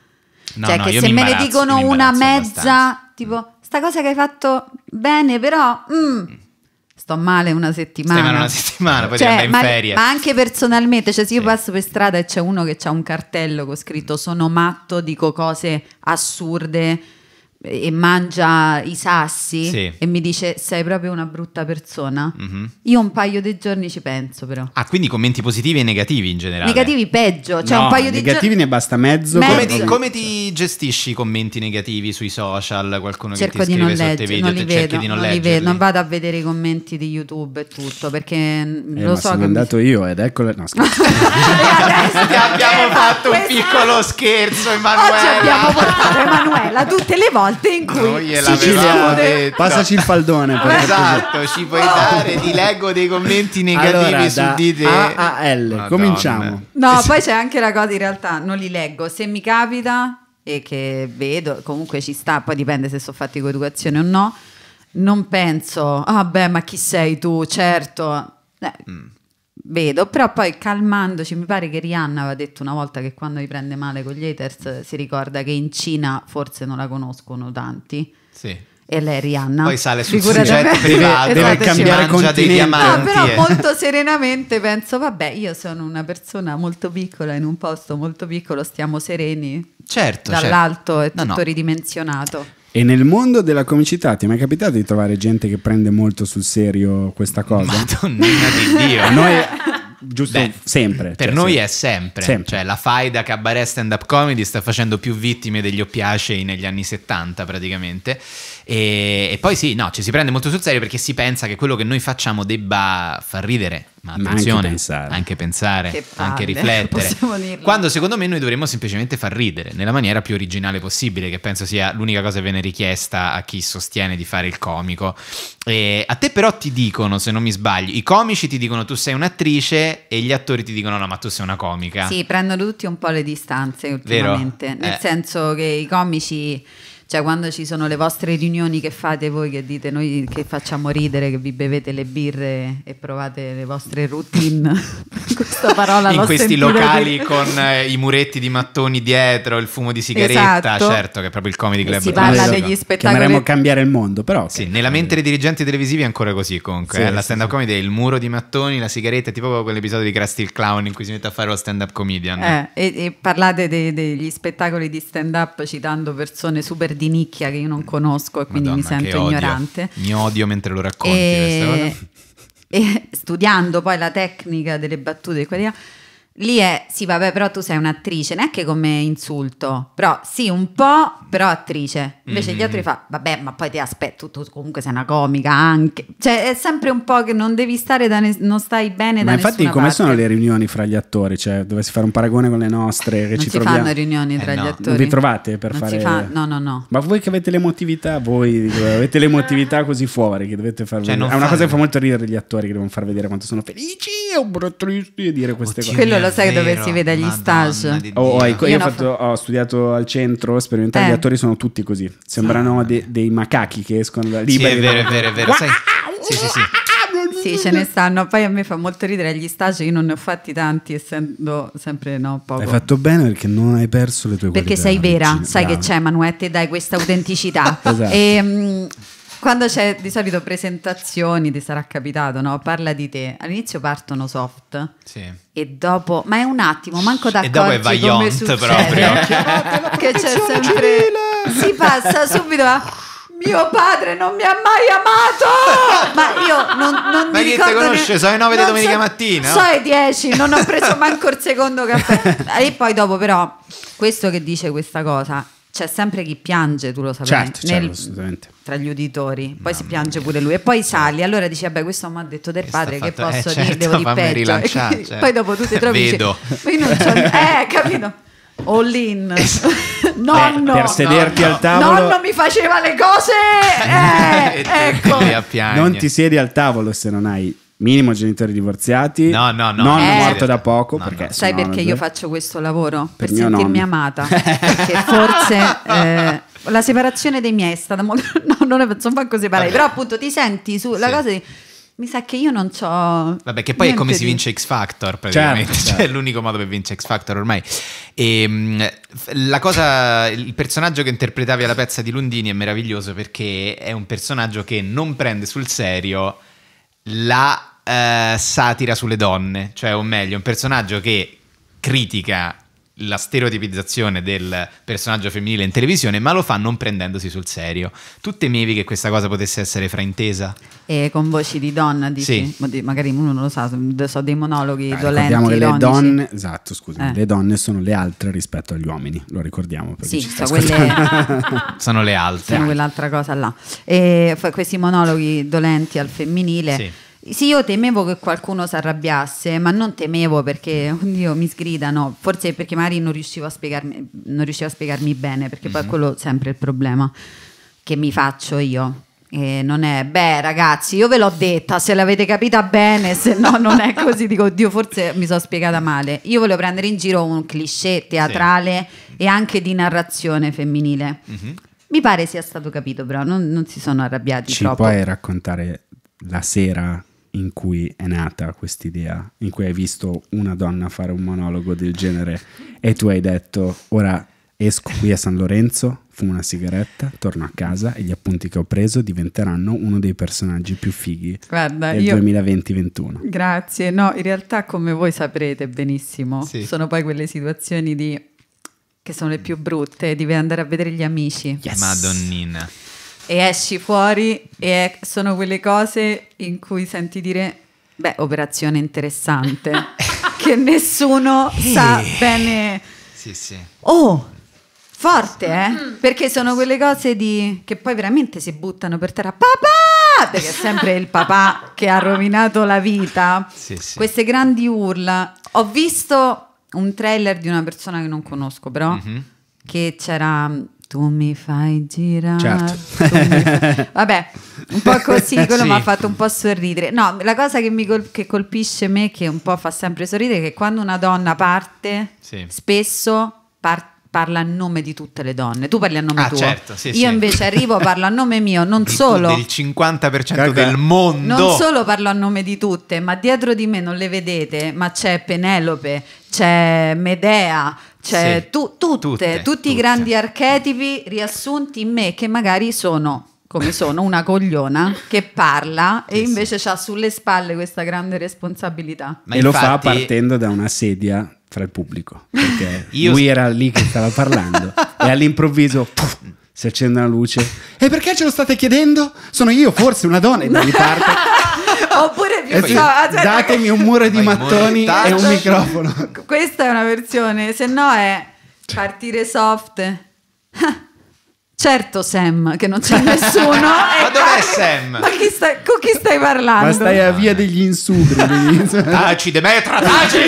No, cioè no, che se me ne dicono una mezza, abbastanza. tipo, sta cosa che hai fatto bene, però... Mm, mm. sto male una settimana. Stai male una settimana, poi cioè, in ma, ferie. Ma anche personalmente, cioè se io sì. passo per strada e c'è uno che ha un cartello con scritto sono matto, dico cose assurde, e mangia i sassi sì. e mi dice sei proprio una brutta persona mm-hmm. io un paio di giorni ci penso però ah quindi commenti positivi e negativi in generale negativi peggio cioè no, un paio di negativi giorni... ne basta mezzo, mezzo. Come, ti, come, ti, gestisci i commenti negativi sui social qualcuno cerco che ti scrive sotto i video non li vedo, cerchi di non, non leggerli non vado a vedere i commenti di youtube e tutto perché mm, eh, lo so sono andato mi... io ed eccolo no *laughs* scherzo abbiamo fatto un piccolo scherzo Emanuela oggi abbiamo portato Emanuela tutte le volte volte in cui Noi si Passaci il faldone. Per esatto, ci puoi oh. dare, ti leggo dei commenti negativi allora, su di te. A a L, Madonna. cominciamo. No, poi c'è anche la cosa in realtà, non li leggo, se mi capita e che vedo, comunque ci sta, poi dipende se sono fatti con educazione o no. Non penso, ah beh, ma chi sei tu? Certo. Eh, mm vedo, però poi calmandoci, mi pare che Rihanna aveva detto una volta che quando gli prende male con gli haters eh, si ricorda che in Cina forse non la conoscono tanti. Sì e lei Rihanna poi sale sul soggetto privato deve cambiare continente no, però molto serenamente penso vabbè io sono una persona molto piccola in un posto molto piccolo stiamo sereni certo, certo. dall'alto certo. è tutto no, no. ridimensionato e nel mondo della comicità ti è mai capitato di trovare gente che prende molto sul serio questa cosa? Madonna di Dio! *laughs* Noi, giusto Beh, sempre. Per cioè, noi sempre. è sempre. sempre. Cioè, la faida cabaret stand-up comedy sta facendo più vittime degli oppiacei negli anni 70 praticamente. E, e, poi sì, no, ci si prende molto sul serio perché si pensa che quello che noi facciamo debba far ridere, ma attenzione, ma anche pensare, anche, pensare, anche *laughs* riflettere. Quando secondo me noi dovremmo semplicemente far ridere nella maniera più originale possibile, che penso sia l'unica cosa che viene richiesta a chi sostiene di fare il comico. E a te però ti dicono, se non mi sbaglio, i comici ti dicono tu sei un'attrice e gli attori ti dicono no, ma tu sei una comica. Sì, prendono tutti un po' le distanze ultimamente, Vero? nel eh. senso che i comici cioè quando ci sono le vostre riunioni che fate voi, che dite noi che facciamo ridere, che vi bevete le birre e provate le vostre routine. *laughs* Questa parola In questi locali dire. con eh, i muretti di mattoni dietro, il fumo di sigaretta, esatto. certo che è proprio il comedy club. Si parla degli spettacoli. Vorremmo cambiare il mondo, però. Sì, nella mente dei dirigenti televisivi è ancora così comunque. Sì, eh? La stand-up comedy è il muro di mattoni, la sigaretta, è tipo quell'episodio di Krusty il Clown in cui si mette a fare lo stand-up comedian. Eh, e, e, parlate degli spettacoli di stand-up citando persone super di nicchia che io non conosco e quindi Madonna, mi sento ignorante. Mi odio mentre lo racconti. E, *laughs* e studiando poi la tecnica delle battute di qualità Lì è, sì vabbè, però tu sei un'attrice, non è che come insulto, però sì, un po', però attrice. Invece mm-hmm. gli altri mm-hmm. fa, vabbè, ma poi ti aspetto, tu, comunque sei una comica anche. Cioè è sempre un po' che non devi stare, da ne- non stai bene ma da infatti come parte. sono le riunioni fra gli attori? Cioè dovessi fare un paragone con le nostre che non ci troviamo. Non si fanno riunioni eh, tra eh, no. gli attori. Non vi trovate per non fare... Fa... No, no, no. Ma voi che avete l'emotività, voi avete l'emotività così fuori che dovete far cioè, È una fanno. cosa che fa molto ridere gli attori che devono far vedere quanto sono felici o tristi e dire queste Oddio. cose. Quello lo sai vero, dove si vede gli stage? oh, oh, io, io ho, fatto, ho, studiato al centro sperimentale, eh. gli attori sono tutti così, sembrano sì. Ah. de, dei macachi che escono da lì. Sì, è vero, è vero, è vero. Sai, ah, ah, sì, sì, sì. Sì, ce ne stanno. Poi a me fa molto ridere gli stage, io non ne ho fatti tanti, essendo sempre no, poco. Hai fatto bene perché non hai perso le tue perché qualità. Perché sei vera, sai che c'è Manuette, dai questa autenticità. *laughs* esatto. E, ehm, quando c'è di solito presentazioni, ti sarà capitato, no? Parla di te. All'inizio partono soft. Sì. E dopo, ma è un attimo, manco da E dopo è vagliont proprio. *laughs* che c'è sempre si passa subito a mio padre non mi ha mai amato! Ma io non, non ma mi ricordo... Ma chi ti conosce? Ne... Sono le 9 di domenica so, mattina? So le 10, non ho preso manco il secondo caffè. *laughs* e poi dopo però, questo che dice questa cosa c'è sempre chi piange, tu lo sai, certo, nel, certo, tra gli uditori, poi Mamma si piange pure lui e poi sali, allora dici Beh, questo mi ha detto del padre che fatto, eh, posso eh, certo, dire, devo di *laughs* peggio, cioè. poi dopo tu ti trovi Vedo. Dici, *laughs* eh capito, all in, *laughs* nonno, per sederti nonno. al tavolo, nonno mi faceva le cose, eh, ecco, non ti siedi al tavolo se non hai minimo genitori divorziati, no, no, no. non eh, morto da poco. No, perché, no. Sai perché io faccio questo lavoro? Per, per sentirmi amata. *laughs* perché forse eh, la separazione dei miei è stata molto... *laughs* No, non è, sono manco separati, però appunto ti senti sulla sì. cosa di... Mi sa che io non ho. Vabbè, che poi è come di... si vince X Factor, certo, praticamente. *laughs* Cioè, certo, certo. Cioè, è l'unico modo per vincere X Factor ormai. E, ehm, la cosa, il personaggio che interpretavi alla pezza di Lundini è meraviglioso perché è un personaggio che non prende sul serio la eh, satira sulle donne, cioè o meglio un personaggio che critica la stereotipizzazione del personaggio femminile in televisione, ma lo fa non prendendosi sul serio. Tu temevi che questa cosa potesse essere fraintesa? E con voci di donna, dici? Sì. Magari uno non lo sa, so dei monologhi ah, dolenti, che le donne, esatto, scusami, eh. le donne sono le altre rispetto agli uomini, lo ricordiamo. Sì, so quelle... *laughs* sono le altre. Sono quell'altra cosa là. E questi monologhi dolenti al femminile... Sì sì, io temevo che qualcuno si arrabbiasse, ma non temevo perché, oddio, mi sgridano, forse perché magari non riuscivo a spiegarmi, riuscivo a spiegarmi bene, perché mm-hmm. poi mhm. quello è sempre il problema che mi faccio io. E non è, beh ragazzi, io ve l'ho detta, se l'avete capita bene, se no non è così, dico, oddio, forse mi sono spiegata male. Io volevo prendere in giro un cliché teatrale sì. e anche di narrazione femminile. Mm-hmm. Mi pare sia stato capito, però non, non si sono arrabbiati Ci troppo. Ci puoi raccontare la sera in cui è nata questa idea, in cui hai visto una donna fare un monologo del genere e tu hai detto ora esco qui a San Lorenzo, fumo una sigaretta, torno a casa e gli appunti che ho preso diventeranno uno dei personaggi più fighi Guarda, del io... 2020-21. Grazie, no, in realtà come voi saprete benissimo, sì. sono poi quelle situazioni di... che sono le più brutte, di andare a vedere gli amici. Yes. Madonnina e esci fuori e è, sono quelle cose in cui senti dire, beh, operazione interessante, *laughs* che nessuno sa bene. Sì, sì. Oh, forte, eh? Perché sono quelle cose di... che poi veramente si buttano per terra. Papà! Perché è sempre il papà che ha rovinato la vita. Sì, sì. Queste grandi urla. Ho visto un trailer di una persona che non conosco, però, mm -hmm. che c'era tu mi fai girare. Certo. Fai... *laughs* Vabbè, un po' così, quello sì. mi ha fatto un po' sorridere. No, la cosa che mi col che colpisce me, che un po' fa sempre sorridere, è che quando una donna parte, sì. spesso parte parla a nome di tutte le donne. Tu parli a nome ah, tuo. Certo, sì, Io sì. invece arrivo, parlo a nome mio, non solo il 50% del mondo. Non solo parlo a nome di tutte, ma dietro di me non le vedete, ma c'è Penelope, c'è Medea, cioè sì, tu, tutte, tutte, tutti tutte. i grandi archetipi riassunti in me che magari sono come sono una cogliona che parla e invece sì. ha sulle spalle questa grande responsabilità. Ma e infatti... lo fa partendo da una sedia fra il pubblico, perché *laughs* io... lui era lì che stava parlando *laughs* e all'improvviso puff, si accende una luce. E perché ce lo state chiedendo? Sono io forse una donna e da lì parte. Oppure più eh sì, ah, datemi un muro di mattoni e un microfono. Questa è una versione, se no è partire soft. *laughs* Certo Sam, che non c'è nessuno. *laughs* ma dov'è Sam? Ma chi sta, con chi stai parlando? Ma stai a via degli insubri. *laughs* taci Demetra, taci!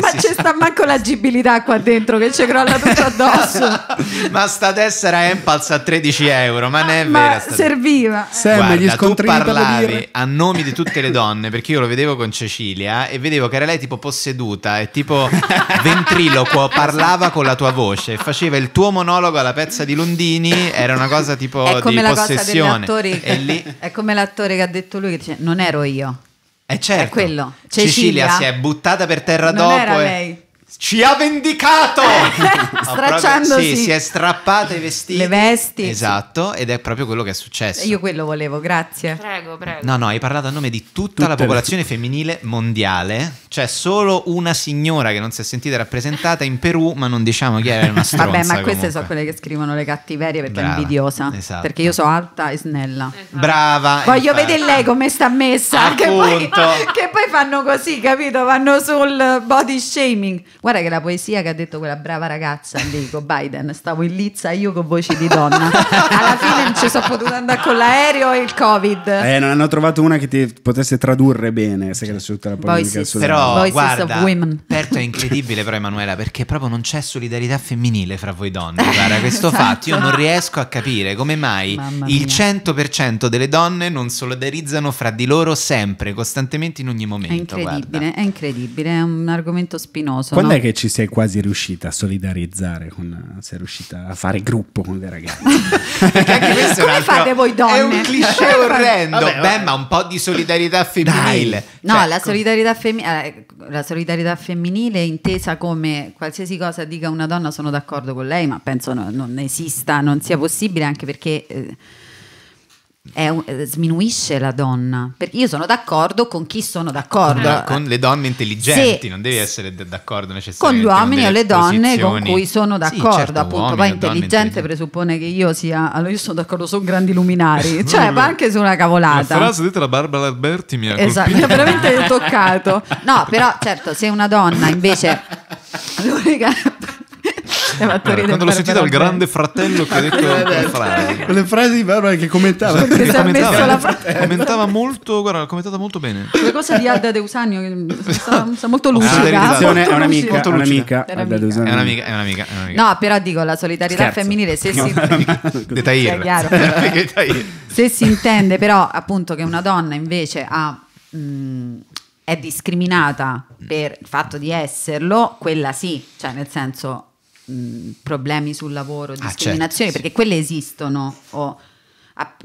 ma c'è sta manco l'agibilità qua dentro che ci crolla tutto addosso *laughs* ma sta tessera Empals a 13 euro ma, ne è ma vera serviva Sam, Guarda, tu parlavi a nomi di tutte le donne perché io lo vedevo con Cecilia e vedevo che era lei tipo posseduta e tipo *laughs* ventriloquo parlava con la tua voce faceva il tuo monologo alla pezza di Lundini era una cosa tipo è come di la possessione cosa degli attori, è come l'attore che ha detto lui che dice non ero io eh certo. È quello. Cecilia. Cecilia si è buttata per terra non dopo. Era e... lei ci ha vendicato! Eh, *laughs* stracciandosi. Sì, si è strappato i vestiti. Le vesti. Esatto, ed è proprio quello che è successo. Io quello volevo, grazie. Prego, prego. No, no, hai parlato a nome di tutta, tutta la popolazione la... femminile mondiale. C'è solo una signora che non si è sentita rappresentata in Perù, ma non diciamo chi era una *laughs* stronza. Vabbè, ma queste comunque. sono quelle che scrivono le cattiverie perché Brava, è invidiosa. Esatto. Perché io sono alta e snella. Esatto. Brava. Voglio infatti. vedere lei come sta messa. Che poi, *laughs* che poi fanno così, capito? Vanno sul body shaming Guarda che la poesia che ha detto quella brava ragazza lì con Biden, stavo in lizza io con voci di donna. Alla fine non ci sono potuto andare con l'aereo e il Covid. Eh, non hanno trovato una che ti potesse tradurre bene, se che tutta la polemica Voices, però Voices guarda, Perto è incredibile però Emanuela, perché proprio non c'è solidarietà femminile fra voi donne. Guarda, questo esatto. fatto io non riesco a capire come mai il 100% delle donne non solidarizzano fra di loro sempre, costantemente in ogni momento. È incredibile, guarda. è incredibile, è un argomento spinoso. Quando quando è che ci sei quasi riuscita a solidarizzare con, sei riuscita a fare gruppo con le ragazze? *laughs* Come altro, fate voi donne? È un cliché orrendo, vabbè, vabbè. Beh, ma un po' di solidarietà femminile. Dai. No, cioè, la, solidarietà femmi eh, la solidarietà femminile intesa come qualsiasi cosa dica una donna sono d'accordo con lei, ma penso no, non esista, non sia possibile anche perché... Eh, un, eh, sminuisce la donna. Perché io sono d'accordo con chi sono d'accordo. Con, con le donne intelligenti, se, non devi essere d'accordo necessariamente. Con gli uomini o le donne con cui sono d'accordo. Sì, certo, appunto, poi intelligente presuppone che io sia. Allora, io sono d'accordo su grandi luminari, *laughs* cioè, ma anche su una cavolata. La frase detta da Barbara Alberti mi ha esatto, colpito. mi veramente *laughs* toccato. No, però, certo, se una donna invece. *laughs* L'unica allora, eh, quando l'ho sentita il grande fratello che ha detto quelle *laughs* frasi. Quelle che commentava. Sì, che commentava, la... Eh, commentava molto, guarda, l'ha commentata molto bene. Quella cosa di Alda Deusanio che sta, sta *laughs* molto lucida. Ah, è un'amica, è un'amica, è un'amica, è un'amica. No, però dico la solidarietà Scherzo. femminile se si no, Se si intende però appunto che una donna invece ha mh, è discriminata per il fatto di esserlo, quella sì, cioè nel senso problemi sul lavoro, discriminazioni, ah, certo, perché quelle esistono. Oh,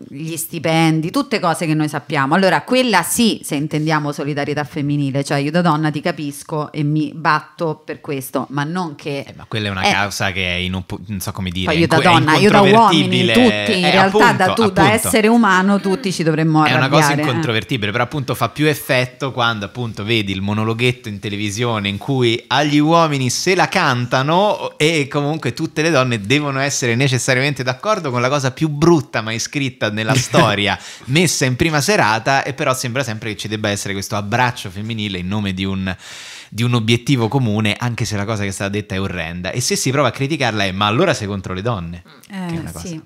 gli stipendi, tutte cose che noi sappiamo. Allora, quella sì, se intendiamo solidarietà femminile, cioè io da donna ti capisco e mi batto per questo, ma non che... Eh, ma quella è una è, eh. causa che è in, un, non so come dire... Io da donna, io da uomini, eh, tutti, in eh, realtà appunto, da, tu, da, essere umano tutti ci dovremmo arrabbiare. È una cosa eh. incontrovertibile, eh. però appunto fa più effetto quando appunto vedi il monologhetto in televisione in cui agli uomini se la cantano e comunque tutte le donne devono essere necessariamente d'accordo con la cosa più brutta mai scritta scritta nella storia, *laughs* messa in prima serata, e però sembra sempre che ci debba essere questo abbraccio femminile in nome di un di un obiettivo comune, anche se la cosa che è stata detta è orrenda. E se si prova a criticarla è ma allora sei contro le donne? Mm. Eh, è, sì.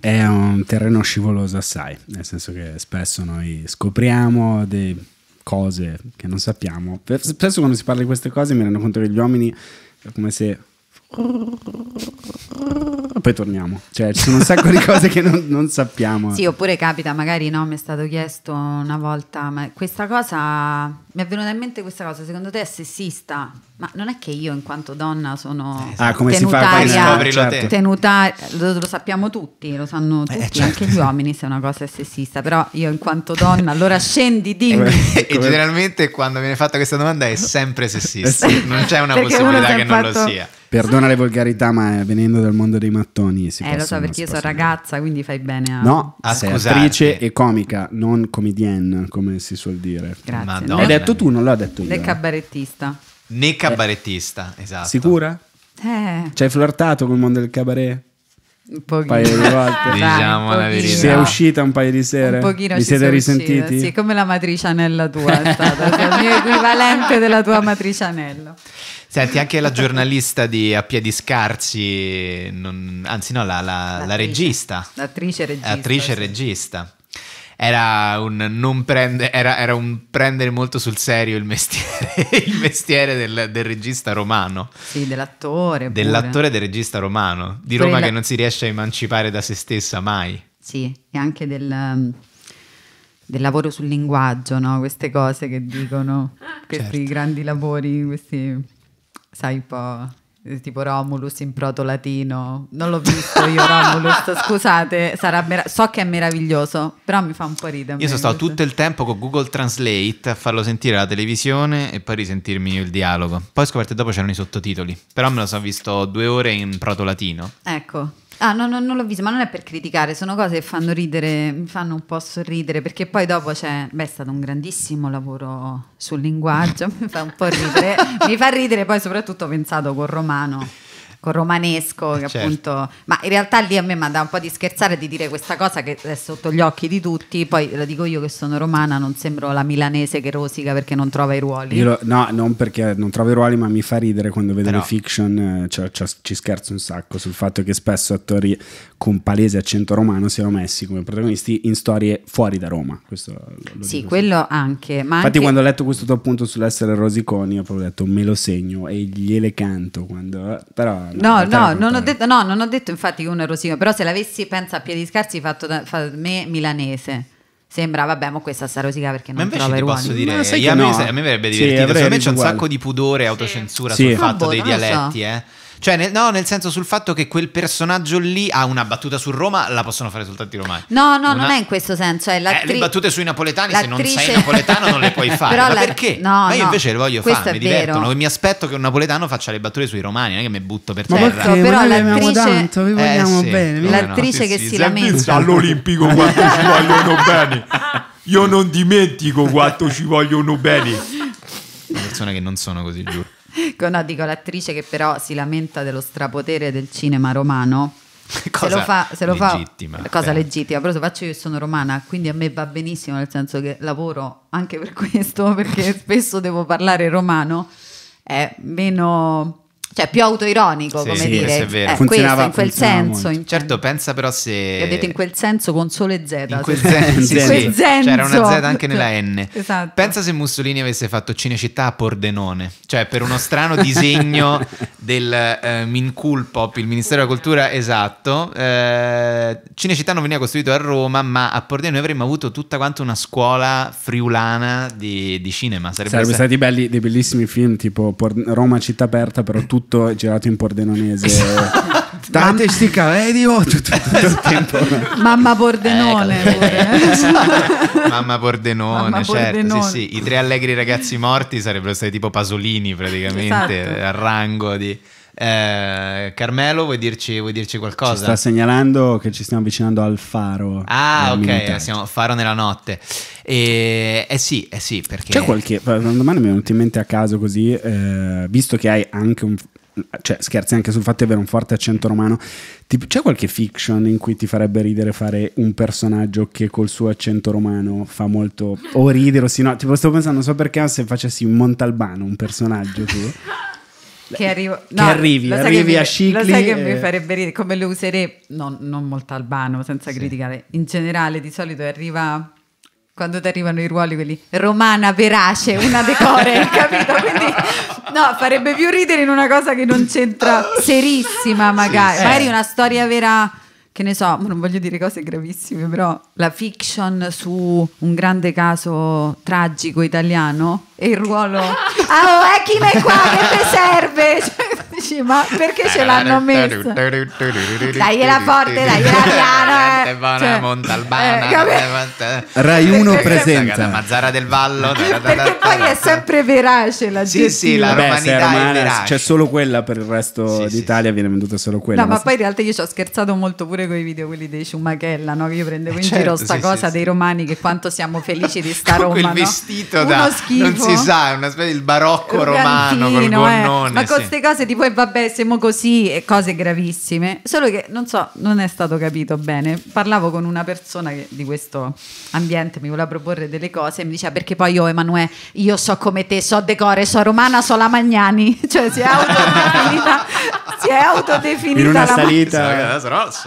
è un terreno scivoloso assai, nel senso che spesso noi scopriamo delle cose che non sappiamo. Spesso quando si parla di queste cose mi rendo conto che gli uomini come se poi torniamo, cioè ci sono un sacco di cose che non, non, sappiamo. Sì, oppure capita, magari no, mi è stato chiesto una volta, ma questa cosa, mi è venuta in mente questa cosa, secondo te è sessista? Ma non è che io in quanto donna sono esatto. ah, come tenutaria, si fa certo. tenutaria lo, lo, sappiamo tutti, lo sanno eh, tutti, eh, certo. anche gli uomini se una cosa è sessista, però io in quanto donna, allora scendi, *laughs* dimmi. e generalmente quando viene fatta questa domanda è sempre eh sessista, non c'è una Perché possibilità che non fatto... lo sia. Perdona le volgarità, ma eh, venendo dal mondo dei mattoni si Eh, lo so perché io sono ragazza, quindi fai bene a... No, a sei scusarti. attrice e comica, non comedienne, come si suol dire. Grazie. Madonna. L'hai detto tu, non l'ho detto io. Né cabarettista. Né cabarettista, esatto. Sicura? Eh. Ci hai flirtato col mondo del cabaret? Un paio di volte. diciamo la verità. Si è uscita un paio di sere. Un pochino Vi siete risentiti? Uscita, sì, come la matricianella tua è stata, cioè il mio equivalente della tua matricianella. Senti, anche la giornalista di A Piedi Scarsi, non, anzi no, la, la, la regista. L'attrice regista. Attrice sì. regista era un, non prende, era, era un prendere molto sul serio il mestiere, *laughs* il mestiere del, del, regista romano. Sì, dell'attore. Dell'attore del regista romano, di Pure Roma che non si riesce a emancipare da se stessa mai. Sì, e anche del, um, del lavoro sul linguaggio, no? queste cose che dicono, questi certo. grandi lavori, questi, sai, un po' Eh, tipo Romulus in proto latino. Non l'ho visto io *laughs* Romulus, scusate, so che è meraviglioso, però mi fa un po' ridere. Io sono stato tutto il tempo con Google Translate a farlo sentire alla televisione e poi risentirmi io il dialogo. Poi ho scoperto che dopo c'erano i sottotitoli, però me lo sono visto due ore in proto latino. Ecco. Ah, no, no, non l'ho visto, ma non è per criticare, sono cose che fanno ridere, mi fanno un po' sorridere, perché poi dopo c'è, beh, è stato un grandissimo lavoro sul linguaggio, *laughs* mi fa un po' ridere, mi fa ridere poi soprattutto ho pensato con Romano con Romanesco, eh, che certo. appunto... Ma in realtà lì a me mi da un po' di scherzare di dire questa cosa che è sotto gli occhi di tutti, poi la dico io che sono romana, non sembro la milanese che rosica perché non trova i ruoli. Lo, no, non perché non trova i ruoli, ma mi fa ridere quando vedo le fiction, cioè, cioè, ci scherzo un sacco sul fatto che spesso attori con palese accento romano siamo messi come protagonisti in storie fuori da Roma. Questo lo sì, quello così. anche. Infatti, anche... quando ho letto questo tuo appunto sull'essere rosiconi, ho proprio detto me lo segno e gliele canto. Quando... Però, no, no, no non ho detto, no, non ho detto infatti che uno è rosicone, però se l'avessi, pensa a piedi scarsi, fatto da fa me milanese sembra vabbè ma questa sta rosica perché non trova i ruoli dire, sai a, me, no. a me verrebbe divertito sì, cioè, me c'è uguale. un sacco di pudore e autocensura sì. sul sì. fatto boh, dei dialetti so. eh cioè, nel, no, nel senso sul fatto che quel personaggio lì ha una battuta su Roma, la possono fare soltanto i romani. No, no, una... non è in questo senso. È eh, le battute sui napoletani, se non sei napoletano, non le puoi fare. *laughs* Però Ma la... perché? No, Ma io no, invece le voglio fare, mi divertono. E mi aspetto che un napoletano faccia le battute sui romani, non è che mi butto per Ma terra. Perché? Però l'attrice... tanto, vi eh, vogliamo sì. bene. L'attrice no, che sì, si lamenta. All'Olimpico *laughs* quanto ci vogliono bene. Io non dimentico quanto ci vogliono bene. *laughs* Persone che non sono così, giuro. *laughs* con, no, dico l'attrice che però si lamenta dello strapotere del cinema romano. Cosa se lo fa, se lo legittima, fa, cosa eh. legittima, però se faccio io sono romana, quindi a me va benissimo, nel senso che lavoro anche per *laughs* questo, perché spesso devo parlare romano, è meno cioè, più autoironico, sì, come sì, dire. È vero. Eh, funzionava, in quel senso. In... Certo, pensa però se... Io ho detto in quel senso con sole Z. In quel senso, *laughs* sì, sì. Quel cioè, senso. C'era una Z anche nella N. Esatto. Pensa se Mussolini avesse fatto Cinecittà a Pordenone. Cioè, per uno strano disegno *laughs* del eh, Minculpop, il Ministero della Cultura, esatto. Eh, Cinecittà non veniva costruito a Roma, ma a Pordenone avremmo avuto tutta quanta una scuola friulana di, di cinema. Sarebbe Sarebbero stati belli, dei bellissimi film tipo Roma città aperta, però *clears throat* tu tutto girato in pordenonese. Esatto. Tante Mamma... stica radio eh, oh, tutto, il esatto. tempo. Mamma Pordenone. Eh, eh. *laughs* Mamma Pordenone, certo. Pordenone. Sì, sì. I tre allegri ragazzi morti sarebbero stati tipo Pasolini praticamente, esatto. a rango di... Eh, Carmelo, vuoi dirci, vuoi dirci, qualcosa? Ci sta segnalando che ci stiamo avvicinando al faro. Ah, ok, minuto. Eh, siamo faro nella notte. E, eh sì, eh sì, perché... C'è qualche... Una domanda mi è venuta in mente a caso così, eh, visto che hai anche un... Cioè, scherzi anche sul fatto di avere un forte accento romano. Ti, c'è qualche fiction in cui ti farebbe ridere fare un personaggio che col suo accento romano fa molto. o ridere o sì, no? Tipo, sto pensando, non so perché, se facessi un Montalbano un personaggio tu. *laughs* che, arrivo, no, arrivi, arrivi che a Scicli. Lo sai che e... mi farebbe ridere, come lo userei, no, non molto albano, senza sì. criticare, in generale di solito arriva... Quando ti arrivano i ruoli quelli romana, verace, una decore, *laughs* capito? Quindi no, farebbe più ridere in una cosa che non c'entra *laughs* serissima magari. Sì, sì. Magari una storia vera che ne so, *laughs* non voglio dire cose gravissime, però la fiction su un grande caso tragico italiano e il ruolo... *laughs* Ah, oh, ecchi eh, me qua che te serve! *laughs* Cioè, Dici, ma perché ce l'hanno messa? dai Dagliela forte, dagliela piano. Eh. Buona, cioè, Montalbana. Eh, Rai 1 presenta. Mazzara del Vallo. Perché poi è sempre verace la gente. Sì, sì, la Beh, romana, è verace. C'è solo quella per il resto sì, d'Italia, sì. viene venduta solo quella. No, ma, ma poi in realtà io ci ho scherzato molto pure con i video quelli dei Ciumachella, no? Che io prendevo eh, in certo, giro sta sì, cosa dei romani che quanto siamo felici di sta *laughs* Roma, quel vestito no? da... Non si sa, è una specie di barocco romano col eh. gonnone. Ma con queste cose tipo comunque vabbè siamo così e cose gravissime solo che non so non è stato capito bene parlavo con una persona che di questo ambiente mi voleva proporre delle cose e mi diceva perché poi io Emanuele io so come te so decore so romana so la Magnani *laughs* cioè si è *laughs* auto si è autodefinita in una salita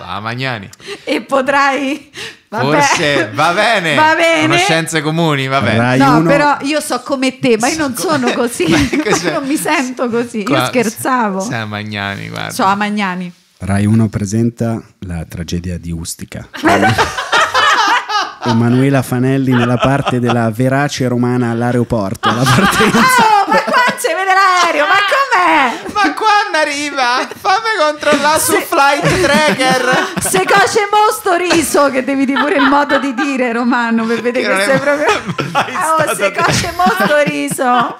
a Magnani e potrai Vabbè. Forse va bene, va bene. conoscenze comuni, va bene. Rai no, uno... però io so come te, ma io non sono così, *laughs* non mi sento così, Qua... io scherzavo. Sei a Magnani, guarda. So a Magnani. Rai 1 presenta la tragedia di Ustica. *laughs* Emanuela Fanelli nella parte della verace romana all'aeroporto, la partenza. *laughs* Ah, oh, ma qua c'è vedere l'aereo, ma qua è? Ma quando arriva? Fammi controllare se... su Flight Tracker. *laughs* Se cace mosto riso, che devi dire pure il modo di dire romano per vedere che, che sei proprio. Ah, oh, se cace mosto riso.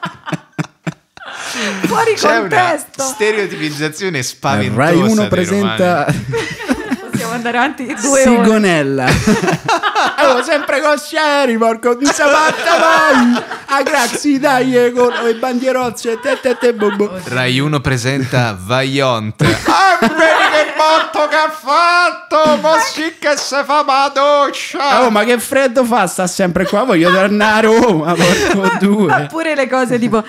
Fuori C'è contesto. stereotipizzazione eh, spaventosa. Rai 1 presenta. Romani. *laughs* dobbiamo andare avanti due Sigonella. ore. Sigonella. *laughs* sempre con Sherry, porco, di si vai a Ah, grazie, dai, con le bandierozze. Te, te, te, Rai 1 presenta Vaillant. ah, che morto che ha fatto, ma sì che se fa ma doccia. Oh, ma che freddo fa, sta sempre qua, voglio tornare a oh, Roma, porco *laughs* due. Oppure le cose tipo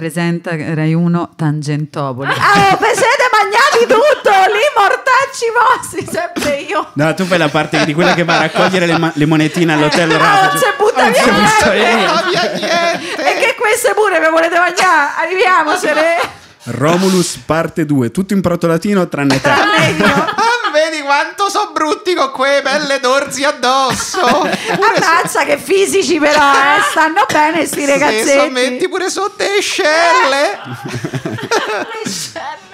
presenta Rai 1 Tangentopoli. Ah, oh, siete bagnati tutto lì, mortacci vostri, sempre io. No, tu fai la parte di quella che va a raccogliere le, ma- le monetine all'hotel no, Rafa. Non c'è butta non via, niente. niente. E che queste pure vi volete mangiare? Arriviamocene. Romulus parte 2, tutto in protolatino tranne te. Tranne io vedi quanto sono brutti con quei pelle d'orzi addosso. *laughs* Ammazza so... che fisici però, eh? stanno bene sti ragazzetti. Se metti pure sotto le scelle. le scelle.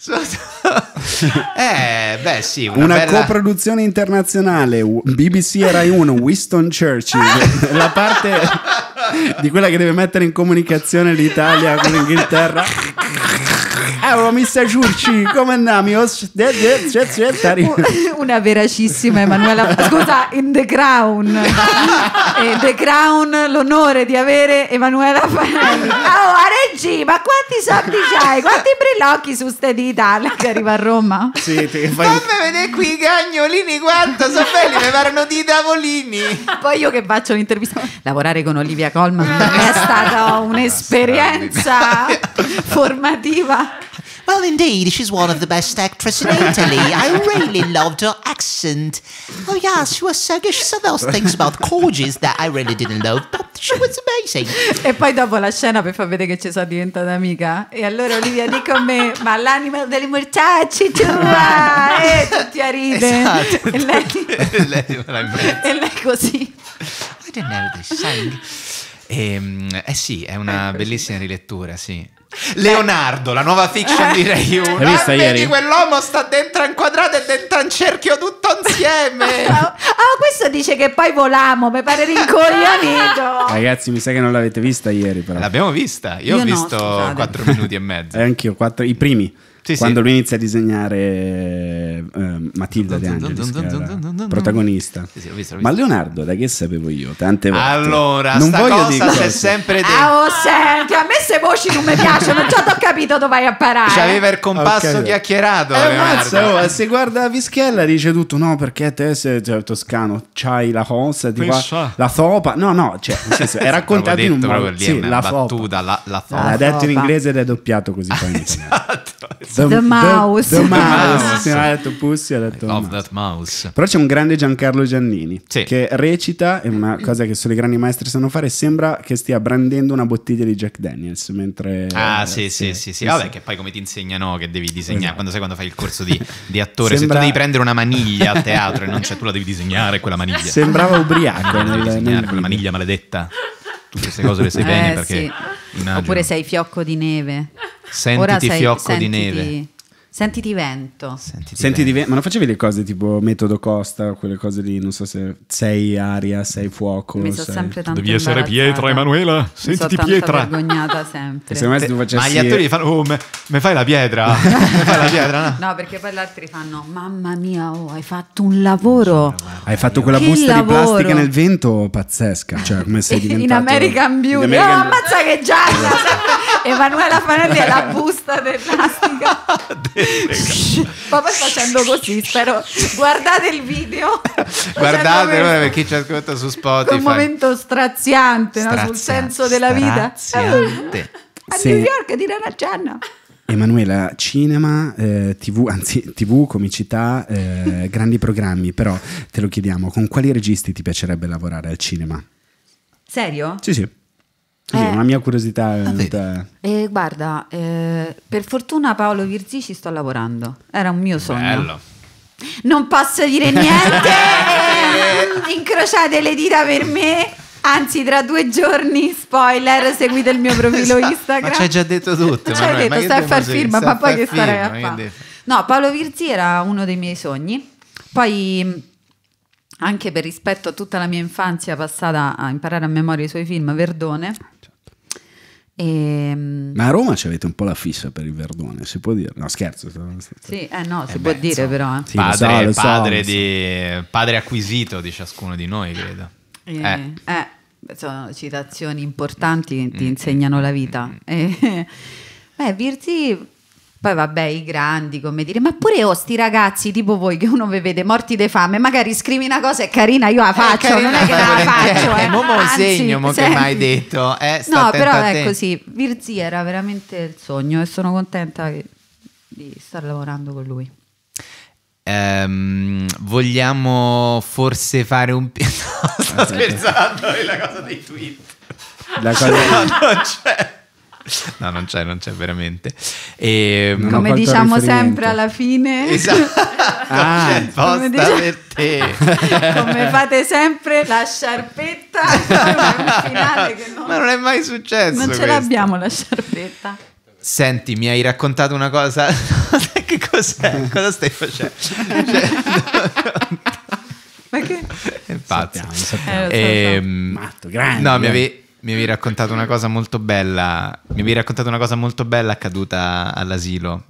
*laughs* eh, beh, sì, una, una bella... coproduzione internazionale BBC Rai 1 Winston Churchill *laughs* la parte di quella che deve mettere in comunicazione l'Italia con l'Inghilterra Cavolo, eh, oh, mister Ciurci, come andiamo? Una veracissima Emanuela, scusa, in The Crown. the Crown, l'onore di avere Emanuela Fanelli. Oh, Reggi, ma quanti soldi c'hai? Quanti brillocchi su ste dita che arriva a Roma? Sì, ti fai... Fammi vedere qui i cagnolini quanto sono belli, mi parano di tavolini. Poi io che faccio un'intervista, lavorare con Olivia Colman è stata un'esperienza formativa. Well, indeed, she's one of the best actresses in Italy. I really loved her accent. Oh, yeah, she was so good. She said those things about Corgis that I really didn't love, but she was amazing. E poi dopo la scena per far vedere che sono diventa un'amica. E allora Olivia dice a me, ma l'anima delle mortacci tua! Ah, eh! E tutti a ride. Esatto. E lei, *laughs* e lei, *laughs* e lei così. I didn't know this song. E, ehm, eh sì, è una ecco, bellissima rilettura, sì. Leonardo, la nuova fiction di Rai 1. Hai visto ieri? Vedi, quell'uomo sta dentro un quadrato e dentro un cerchio tutto insieme. *laughs* ah, oh, questo dice che poi volamo, mi pare rincoglionito. Ragazzi, mi sa che non l'avete vista ieri però. L'abbiamo vista. Io, Io ho no, visto scusate. 4 minuti e mezzo. E eh, anch'io, 4, i primi. Sì, Quando sì. lui inizia a disegnare uh, Matilda De Angelis, protagonista. Ma Leonardo, da che sapevo io? Tante volte. Allora, non sta voglio cosa c'è sempre ah, dentro. Ah, oh, senti, a me se voci non mi piacciono, già ti ho capito dove vai a parare. C'aveva il compasso okay. chiacchierato. Eh, mazza, oh, eh, se guarda Fischella dice tutto, no, perché te sei cioè, toscano, c'hai la cosa, ti la sopa. No, no, cioè, senso, è raccontato in un modo. sì, la battuta, la, la sopa. L'ha detto in inglese ed è doppiato così. *laughs* Esatto. The, the Mouse. The, the Mouse. Se non detto Pussy, hai detto I love mouse. that mouse. Però c'è un grande Giancarlo Giannini sì. che recita, è una cosa che solo i grandi maestri sanno fare, sembra che stia brandendo una bottiglia di Jack Daniels mentre... Ah eh, sì, sì, sì, sì, Vabbè, che poi come ti insegnano che devi disegnare, esatto. quando sai quando fai il corso di, di attore, sembra... se tu devi prendere una maniglia a teatro e non c'è tu la devi disegnare quella maniglia. Sembrava ubriaco. Ah, nel, disegnare nel quella maniglia maledetta tu queste cose le sai eh, bene eh, perché sì. Oppure sei fiocco di neve. Sentiti sei, fiocco sentiti... di neve. Sentiti vento. Sentiti, Sentiti vento. Ma non facevi le cose tipo metodo Costa, quelle cose lì, non so se sei aria, sei fuoco. Mi so sei... sempre tanto Devi essere pietra, Emanuela. Sentiti mi so pietra. Mi sono vergognata *laughs* sempre. Se Te, facessi... Ma gli attori fanno, oh, me, me fai la pietra. *laughs* fai la pietra no? no? perché poi gli altri fanno, mamma mia, oh, hai fatto un lavoro. Hai fatto quella che busta lavoro. di plastica nel vento pazzesca. Cioè, come sei diventato... *laughs* in American Beauty. In American... Oh, ammazza che gialla. Emanuela Fanelli è la busta del plastica. Papà *laughs* facendo così, spero. Guardate il video. *laughs* Guardate come... per chi ci ascolta su Spotify. Un momento straziante, straziante no? sul senso della vita. *laughs* A sì. New York di Rana Gianna. Emanuela, cinema, eh, tv, anzi tv, comicità, eh, grandi programmi, però te lo chiediamo, con quali registi ti piacerebbe lavorare al cinema? Serio? Sì, sì. Così, eh, una mia curiosità. Ah, eh, guarda, eh, per fortuna Paolo Virzì ci sto lavorando. Era un mio sogno. Bello. Non posso dire niente. *laughs* incrociate le dita per me. Anzi, tra due giorni, spoiler, seguite il mio profilo esatto. Instagram. Ma ci hai già detto tutto. Ci hai detto, stai a far firma, ma poi che starei a fare? No, Paolo Virzi era uno dei miei sogni. Poi anche per rispetto a tutta la mia infanzia passata a imparare a memoria i suoi film, Verdone. E... Ehm, Ma a Roma ci avete un po' la fissa per il Verdone, si può dire? No, scherzo. Sì, eh no, si eh può beh, dire so. però. Eh. Sì, padre, so, padre, so, di, padre, acquisito di ciascuno di noi, credo. Eh, eh. Eh, sono citazioni importanti che ti mm, mm, insegnano la vita. beh, mm, *laughs* Virzi poi vabbè, i grandi, come dire, ma pure ho oh, sti ragazzi tipo voi che uno vi vede morti di fame, magari scrivi una cosa e carina, io la eh, faccio, eh, non è che la *laughs* faccio. Eh, eh mo un segno, mo che mai detto. Eh, no, però è così, Virzi era veramente il sogno e sono contenta che, di star lavorando con lui. Um, vogliamo forse fare un... *laughs* no, sto eh, scherzando, è la cosa dei tweet. La cosa... *laughs* no, non c'è. Cioè, no, non c'è, non c'è veramente. E, ehm, non come diciamo sempre alla fine, esatto. *laughs* ah, c'è posta diciamo... per te. *laughs* come fate sempre la sciarpetta, *laughs* non... ma non è mai successo. Non ce questo. l'abbiamo la sciarpetta. Senti, mi hai raccontato una cosa. che cos'è? Cosa stai facendo? Cioè, che È pazzo. Sappiamo, sappiamo. Eh, so, so. Ehm, Matto, grande. No, mi avevi eh mi avevi raccontato una cosa molto bella. Mi avevi raccontato una cosa molto bella accaduta all'asilo.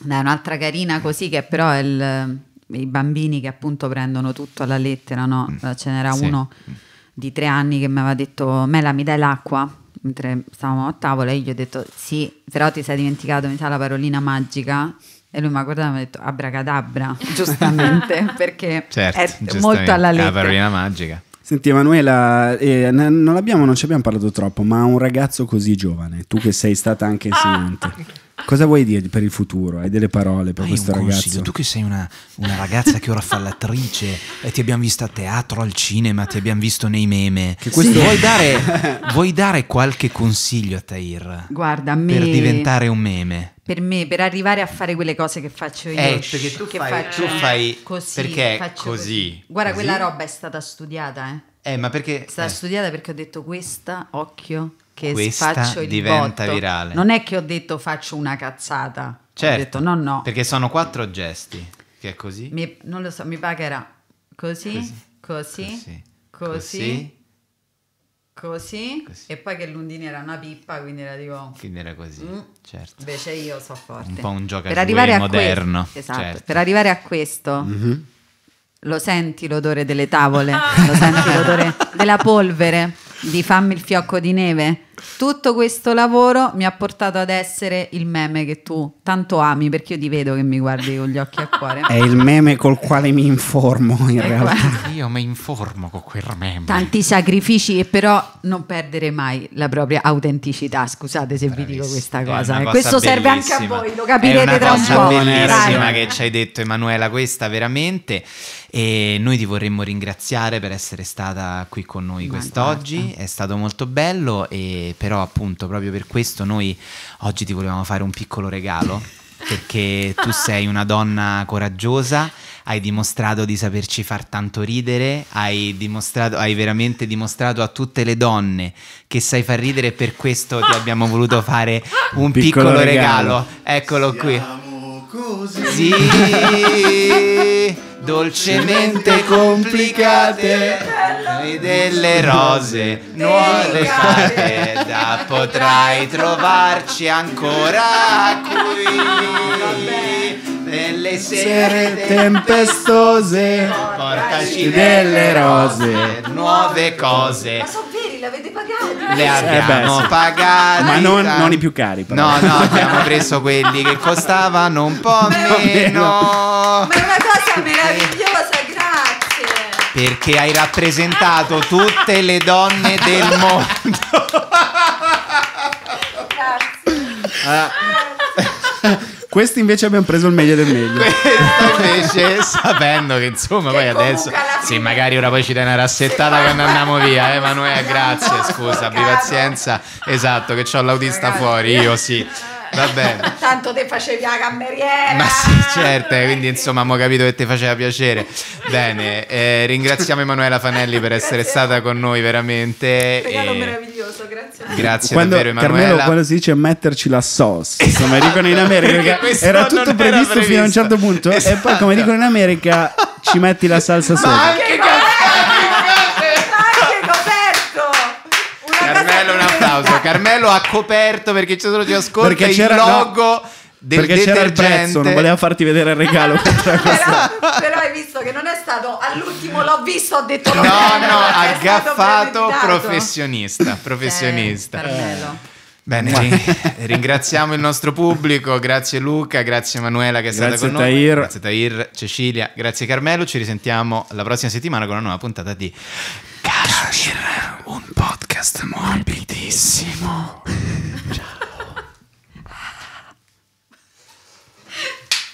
Dai, un'altra carina così che però è il, i bambini che appunto prendono tutto alla lettera, no? Mm. Eh, ce n'era sì. uno mm. di tre anni che mi aveva detto Mela mi dai l'acqua? Mentre stavamo a tavola e io gli ho detto sì, però ti sei dimenticato mi sa la parolina magica e lui mi ha guardato e mi ha detto abracadabra, *laughs* giustamente, perché certo, è giustamente. molto alla lettera. La parolina magica. Senti Emanuela, eh, non, non ci abbiamo parlato troppo, ma un ragazzo così giovane, tu che sei stata anche ah. insegnante. Cosa vuoi dirgli per il futuro? Hai delle parole per Hai questo ragazzo? Tu che sei una, una ragazza che ora fa l'attrice e ti abbiamo vista a teatro, al cinema, ti abbiamo visto nei meme. Che questo... Sì. vuoi, dare, *laughs* vuoi dare qualche consiglio a Tahir? Guarda, a me... Per diventare un meme per me, per arrivare a fare quelle cose che faccio io. Eh, eh perché tu che fai, tu fai così, perché così. Guarda, così? quella roba è stata studiata, eh. Eh, ma perché... È stata eh. studiata perché ho detto questa, occhio, che Questa faccio il diventa botto. virale. Non è che ho detto faccio una cazzata. Certo, ho detto, no, no. Perché sono quattro gesti, che è così. Mi, non lo so, mi pagherà così, così, così, così, così, così. e poi che l'undina era una pippa, quindi era tipo... Quindi era così, mm. certo. Invece io so forte. Un po' un gioco per arrivare a moderno. Que- esatto, certo. per arrivare a questo... Mm-hmm. Lo senti l'odore delle tavole, *laughs* lo senti l'odore della polvere, di fammi il fiocco di neve, tutto questo lavoro mi ha portato ad essere il meme che tu tanto ami, perché io ti vedo che mi guardi con gli occhi a cuore. È il meme col quale mi informo in realtà. Io mi informo con quel meme. Tanti sacrifici e però non perdere mai la propria autenticità, scusate se Bravissima. vi dico questa cosa. Eh. cosa questo bellissima. serve anche a voi, lo capirete tra un po'. È una cosa bellissima Dai. che ci hai detto Emanuela, questa veramente e noi ti vorremmo ringraziare per essere stata qui con noi quest'oggi, è stato molto bello e però appunto proprio per questo noi oggi ti volevamo fare un piccolo regalo *laughs* perché tu sei una donna coraggiosa, hai dimostrato di saperci far tanto ridere, hai, dimostrato, hai veramente dimostrato a tutte le donne che sai far ridere e per questo ti abbiamo voluto fare un piccolo, piccolo regalo. regalo. Eccolo Siamo. qui così dolcemente complicate e delle rose nuove fate da potrai trovarci ancora qui nelle sere tempestose, portaci delle rose, nuove cose. Ma sono veri, l'avete pagati? Le eh, abbiamo eh pagate. Ma non, non, i più cari. Però. No, no, abbiamo preso quelli che costavano un po' *laughs* meno. meno. Ma è una cosa meravigliosa, grazie. Perché hai rappresentato tutte le donne del *laughs* mondo. grazie. Ah. ah *laughs* Questi invece abbiamo preso il meglio del meglio. *laughs* invece, sapendo che insomma, che poi adesso. Sì, magari ora poi ci dai una rassettata quando andiamo via, Emanuele. Eh, *laughs* grazie, scusa, abbi pazienza. Esatto, che ho l'autista fuori, io sì. Va bene. *laughs* Tanto te facevi la cameriera. Ma sì, certo, eh, quindi insomma, abbiamo capito che ti faceva piacere. Bene, eh, ringraziamo Emanuela Fanelli per essere stata con noi veramente. Regalo e... meraviglioso, grazie. Grazie quando, davvero Emanuela. Carmelo, quando si dice metterci la sauce, come dicono in America, *laughs* era tutto era previsto, fino a un certo punto esatto. e poi come esatto. dicono in America ci metti la salsa sopra. applauso. *laughs* Carmelo ha coperto perché ci sono chi ascolta perché il logo. No del perché detergente. c'era il prezzo, non voleva farti vedere il regalo. *laughs* però, però, hai visto che non è stato all'ultimo l'ho visto, ho detto no, no, aggaffato professionista, professionista. Eh, Bene, *laughs* ringraziamo il nostro pubblico, grazie Luca, grazie Emanuela che è grazie stata con Tahir. noi, grazie Tahir, Cecilia, grazie Carmelo, ci risentiamo la prossima settimana con una nuova puntata di Cashmere, un podcast morbidissimo. Ciao.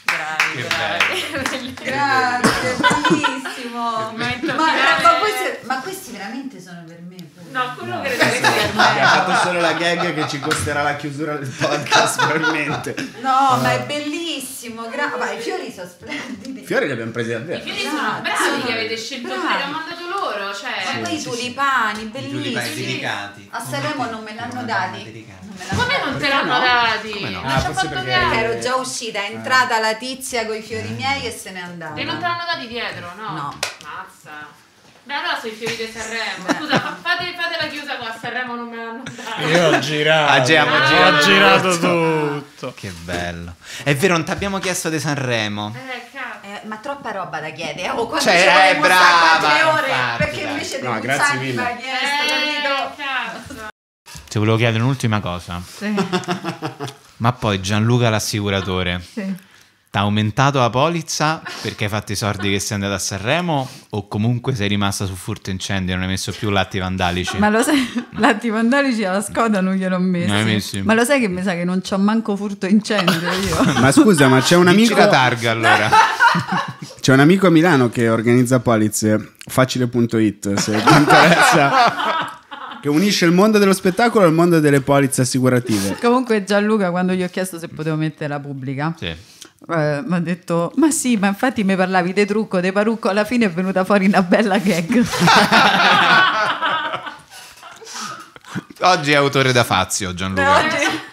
Bravi, bravi. Grazie, bellissimo. Ma, ma, ma, questi, ma questi veramente sono per me No, quello no. credo che sia. Ha fatto solo la gag che ci costerà la chiusura del podcast, probabilmente. No, uh. ma eh. è bellissimo. Gra- ma i fiori sono splendidi. I fiori li abbiamo presi davvero. I fiori sono bravi, esatto. bravi che avete scelto bravi. voi, li hanno mandato loro. Cioè. Sì, ma poi sì, i tulipani, sì. bellissimi. I tulipani dedicati. A Sanremo non me l'hanno dati. Come non te l'hanno dati? No? Non ah, ci ho fatto perché... ero già uscita, è ah. entrata la tizia con i fiori eh. miei e se n'è andata. E non te l'hanno dati dietro, no? No. Mazza. Beh, allora sui fiori di Sanremo. Scusa, ma fate, fate, la chiusa qua, Sanremo non me l'hanno dato. Io ho girato. Agiamo, ah, girato. Ho ah, girato tutto. Che bello. È vero, non ti abbiamo chiesto di Sanremo. Eh, eh, ma troppa roba da chiedere. O oh, quando cioè, ci eh, volevo brava, tre ore, infatti, perché invece no, devo grazie mille. Ma chiesto, eh, Ti volevo chiedere un'ultima cosa. Sì. ma poi Gianluca l'assicuratore. Sì ha aumentato la polizza perché hai fatto i soldi che sei andato a Sanremo o comunque sei rimasta su furto incendio e non hai messo più latti vandalici? Ma lo sai, *laughs* latti vandalici alla scoda non gliel'ho messo. Non hai Ma lo sai che mi sa che non c'ho manco furto incendio io. *laughs* ma scusa, ma c'è un amico... la targa allora. *laughs* c'è un amico a Milano che organizza polizze, facile.it se ti interessa che unisce il mondo dello spettacolo al mondo delle polizze assicurative. Comunque Gianluca quando gli ho chiesto se potevo mettere la pubblica. Sì eh, mi ha detto ma sì ma infatti mi parlavi di trucco di parrucco alla fine è venuta fuori una bella gag *laughs* oggi è autore da Fazio Gianluca no, oggi...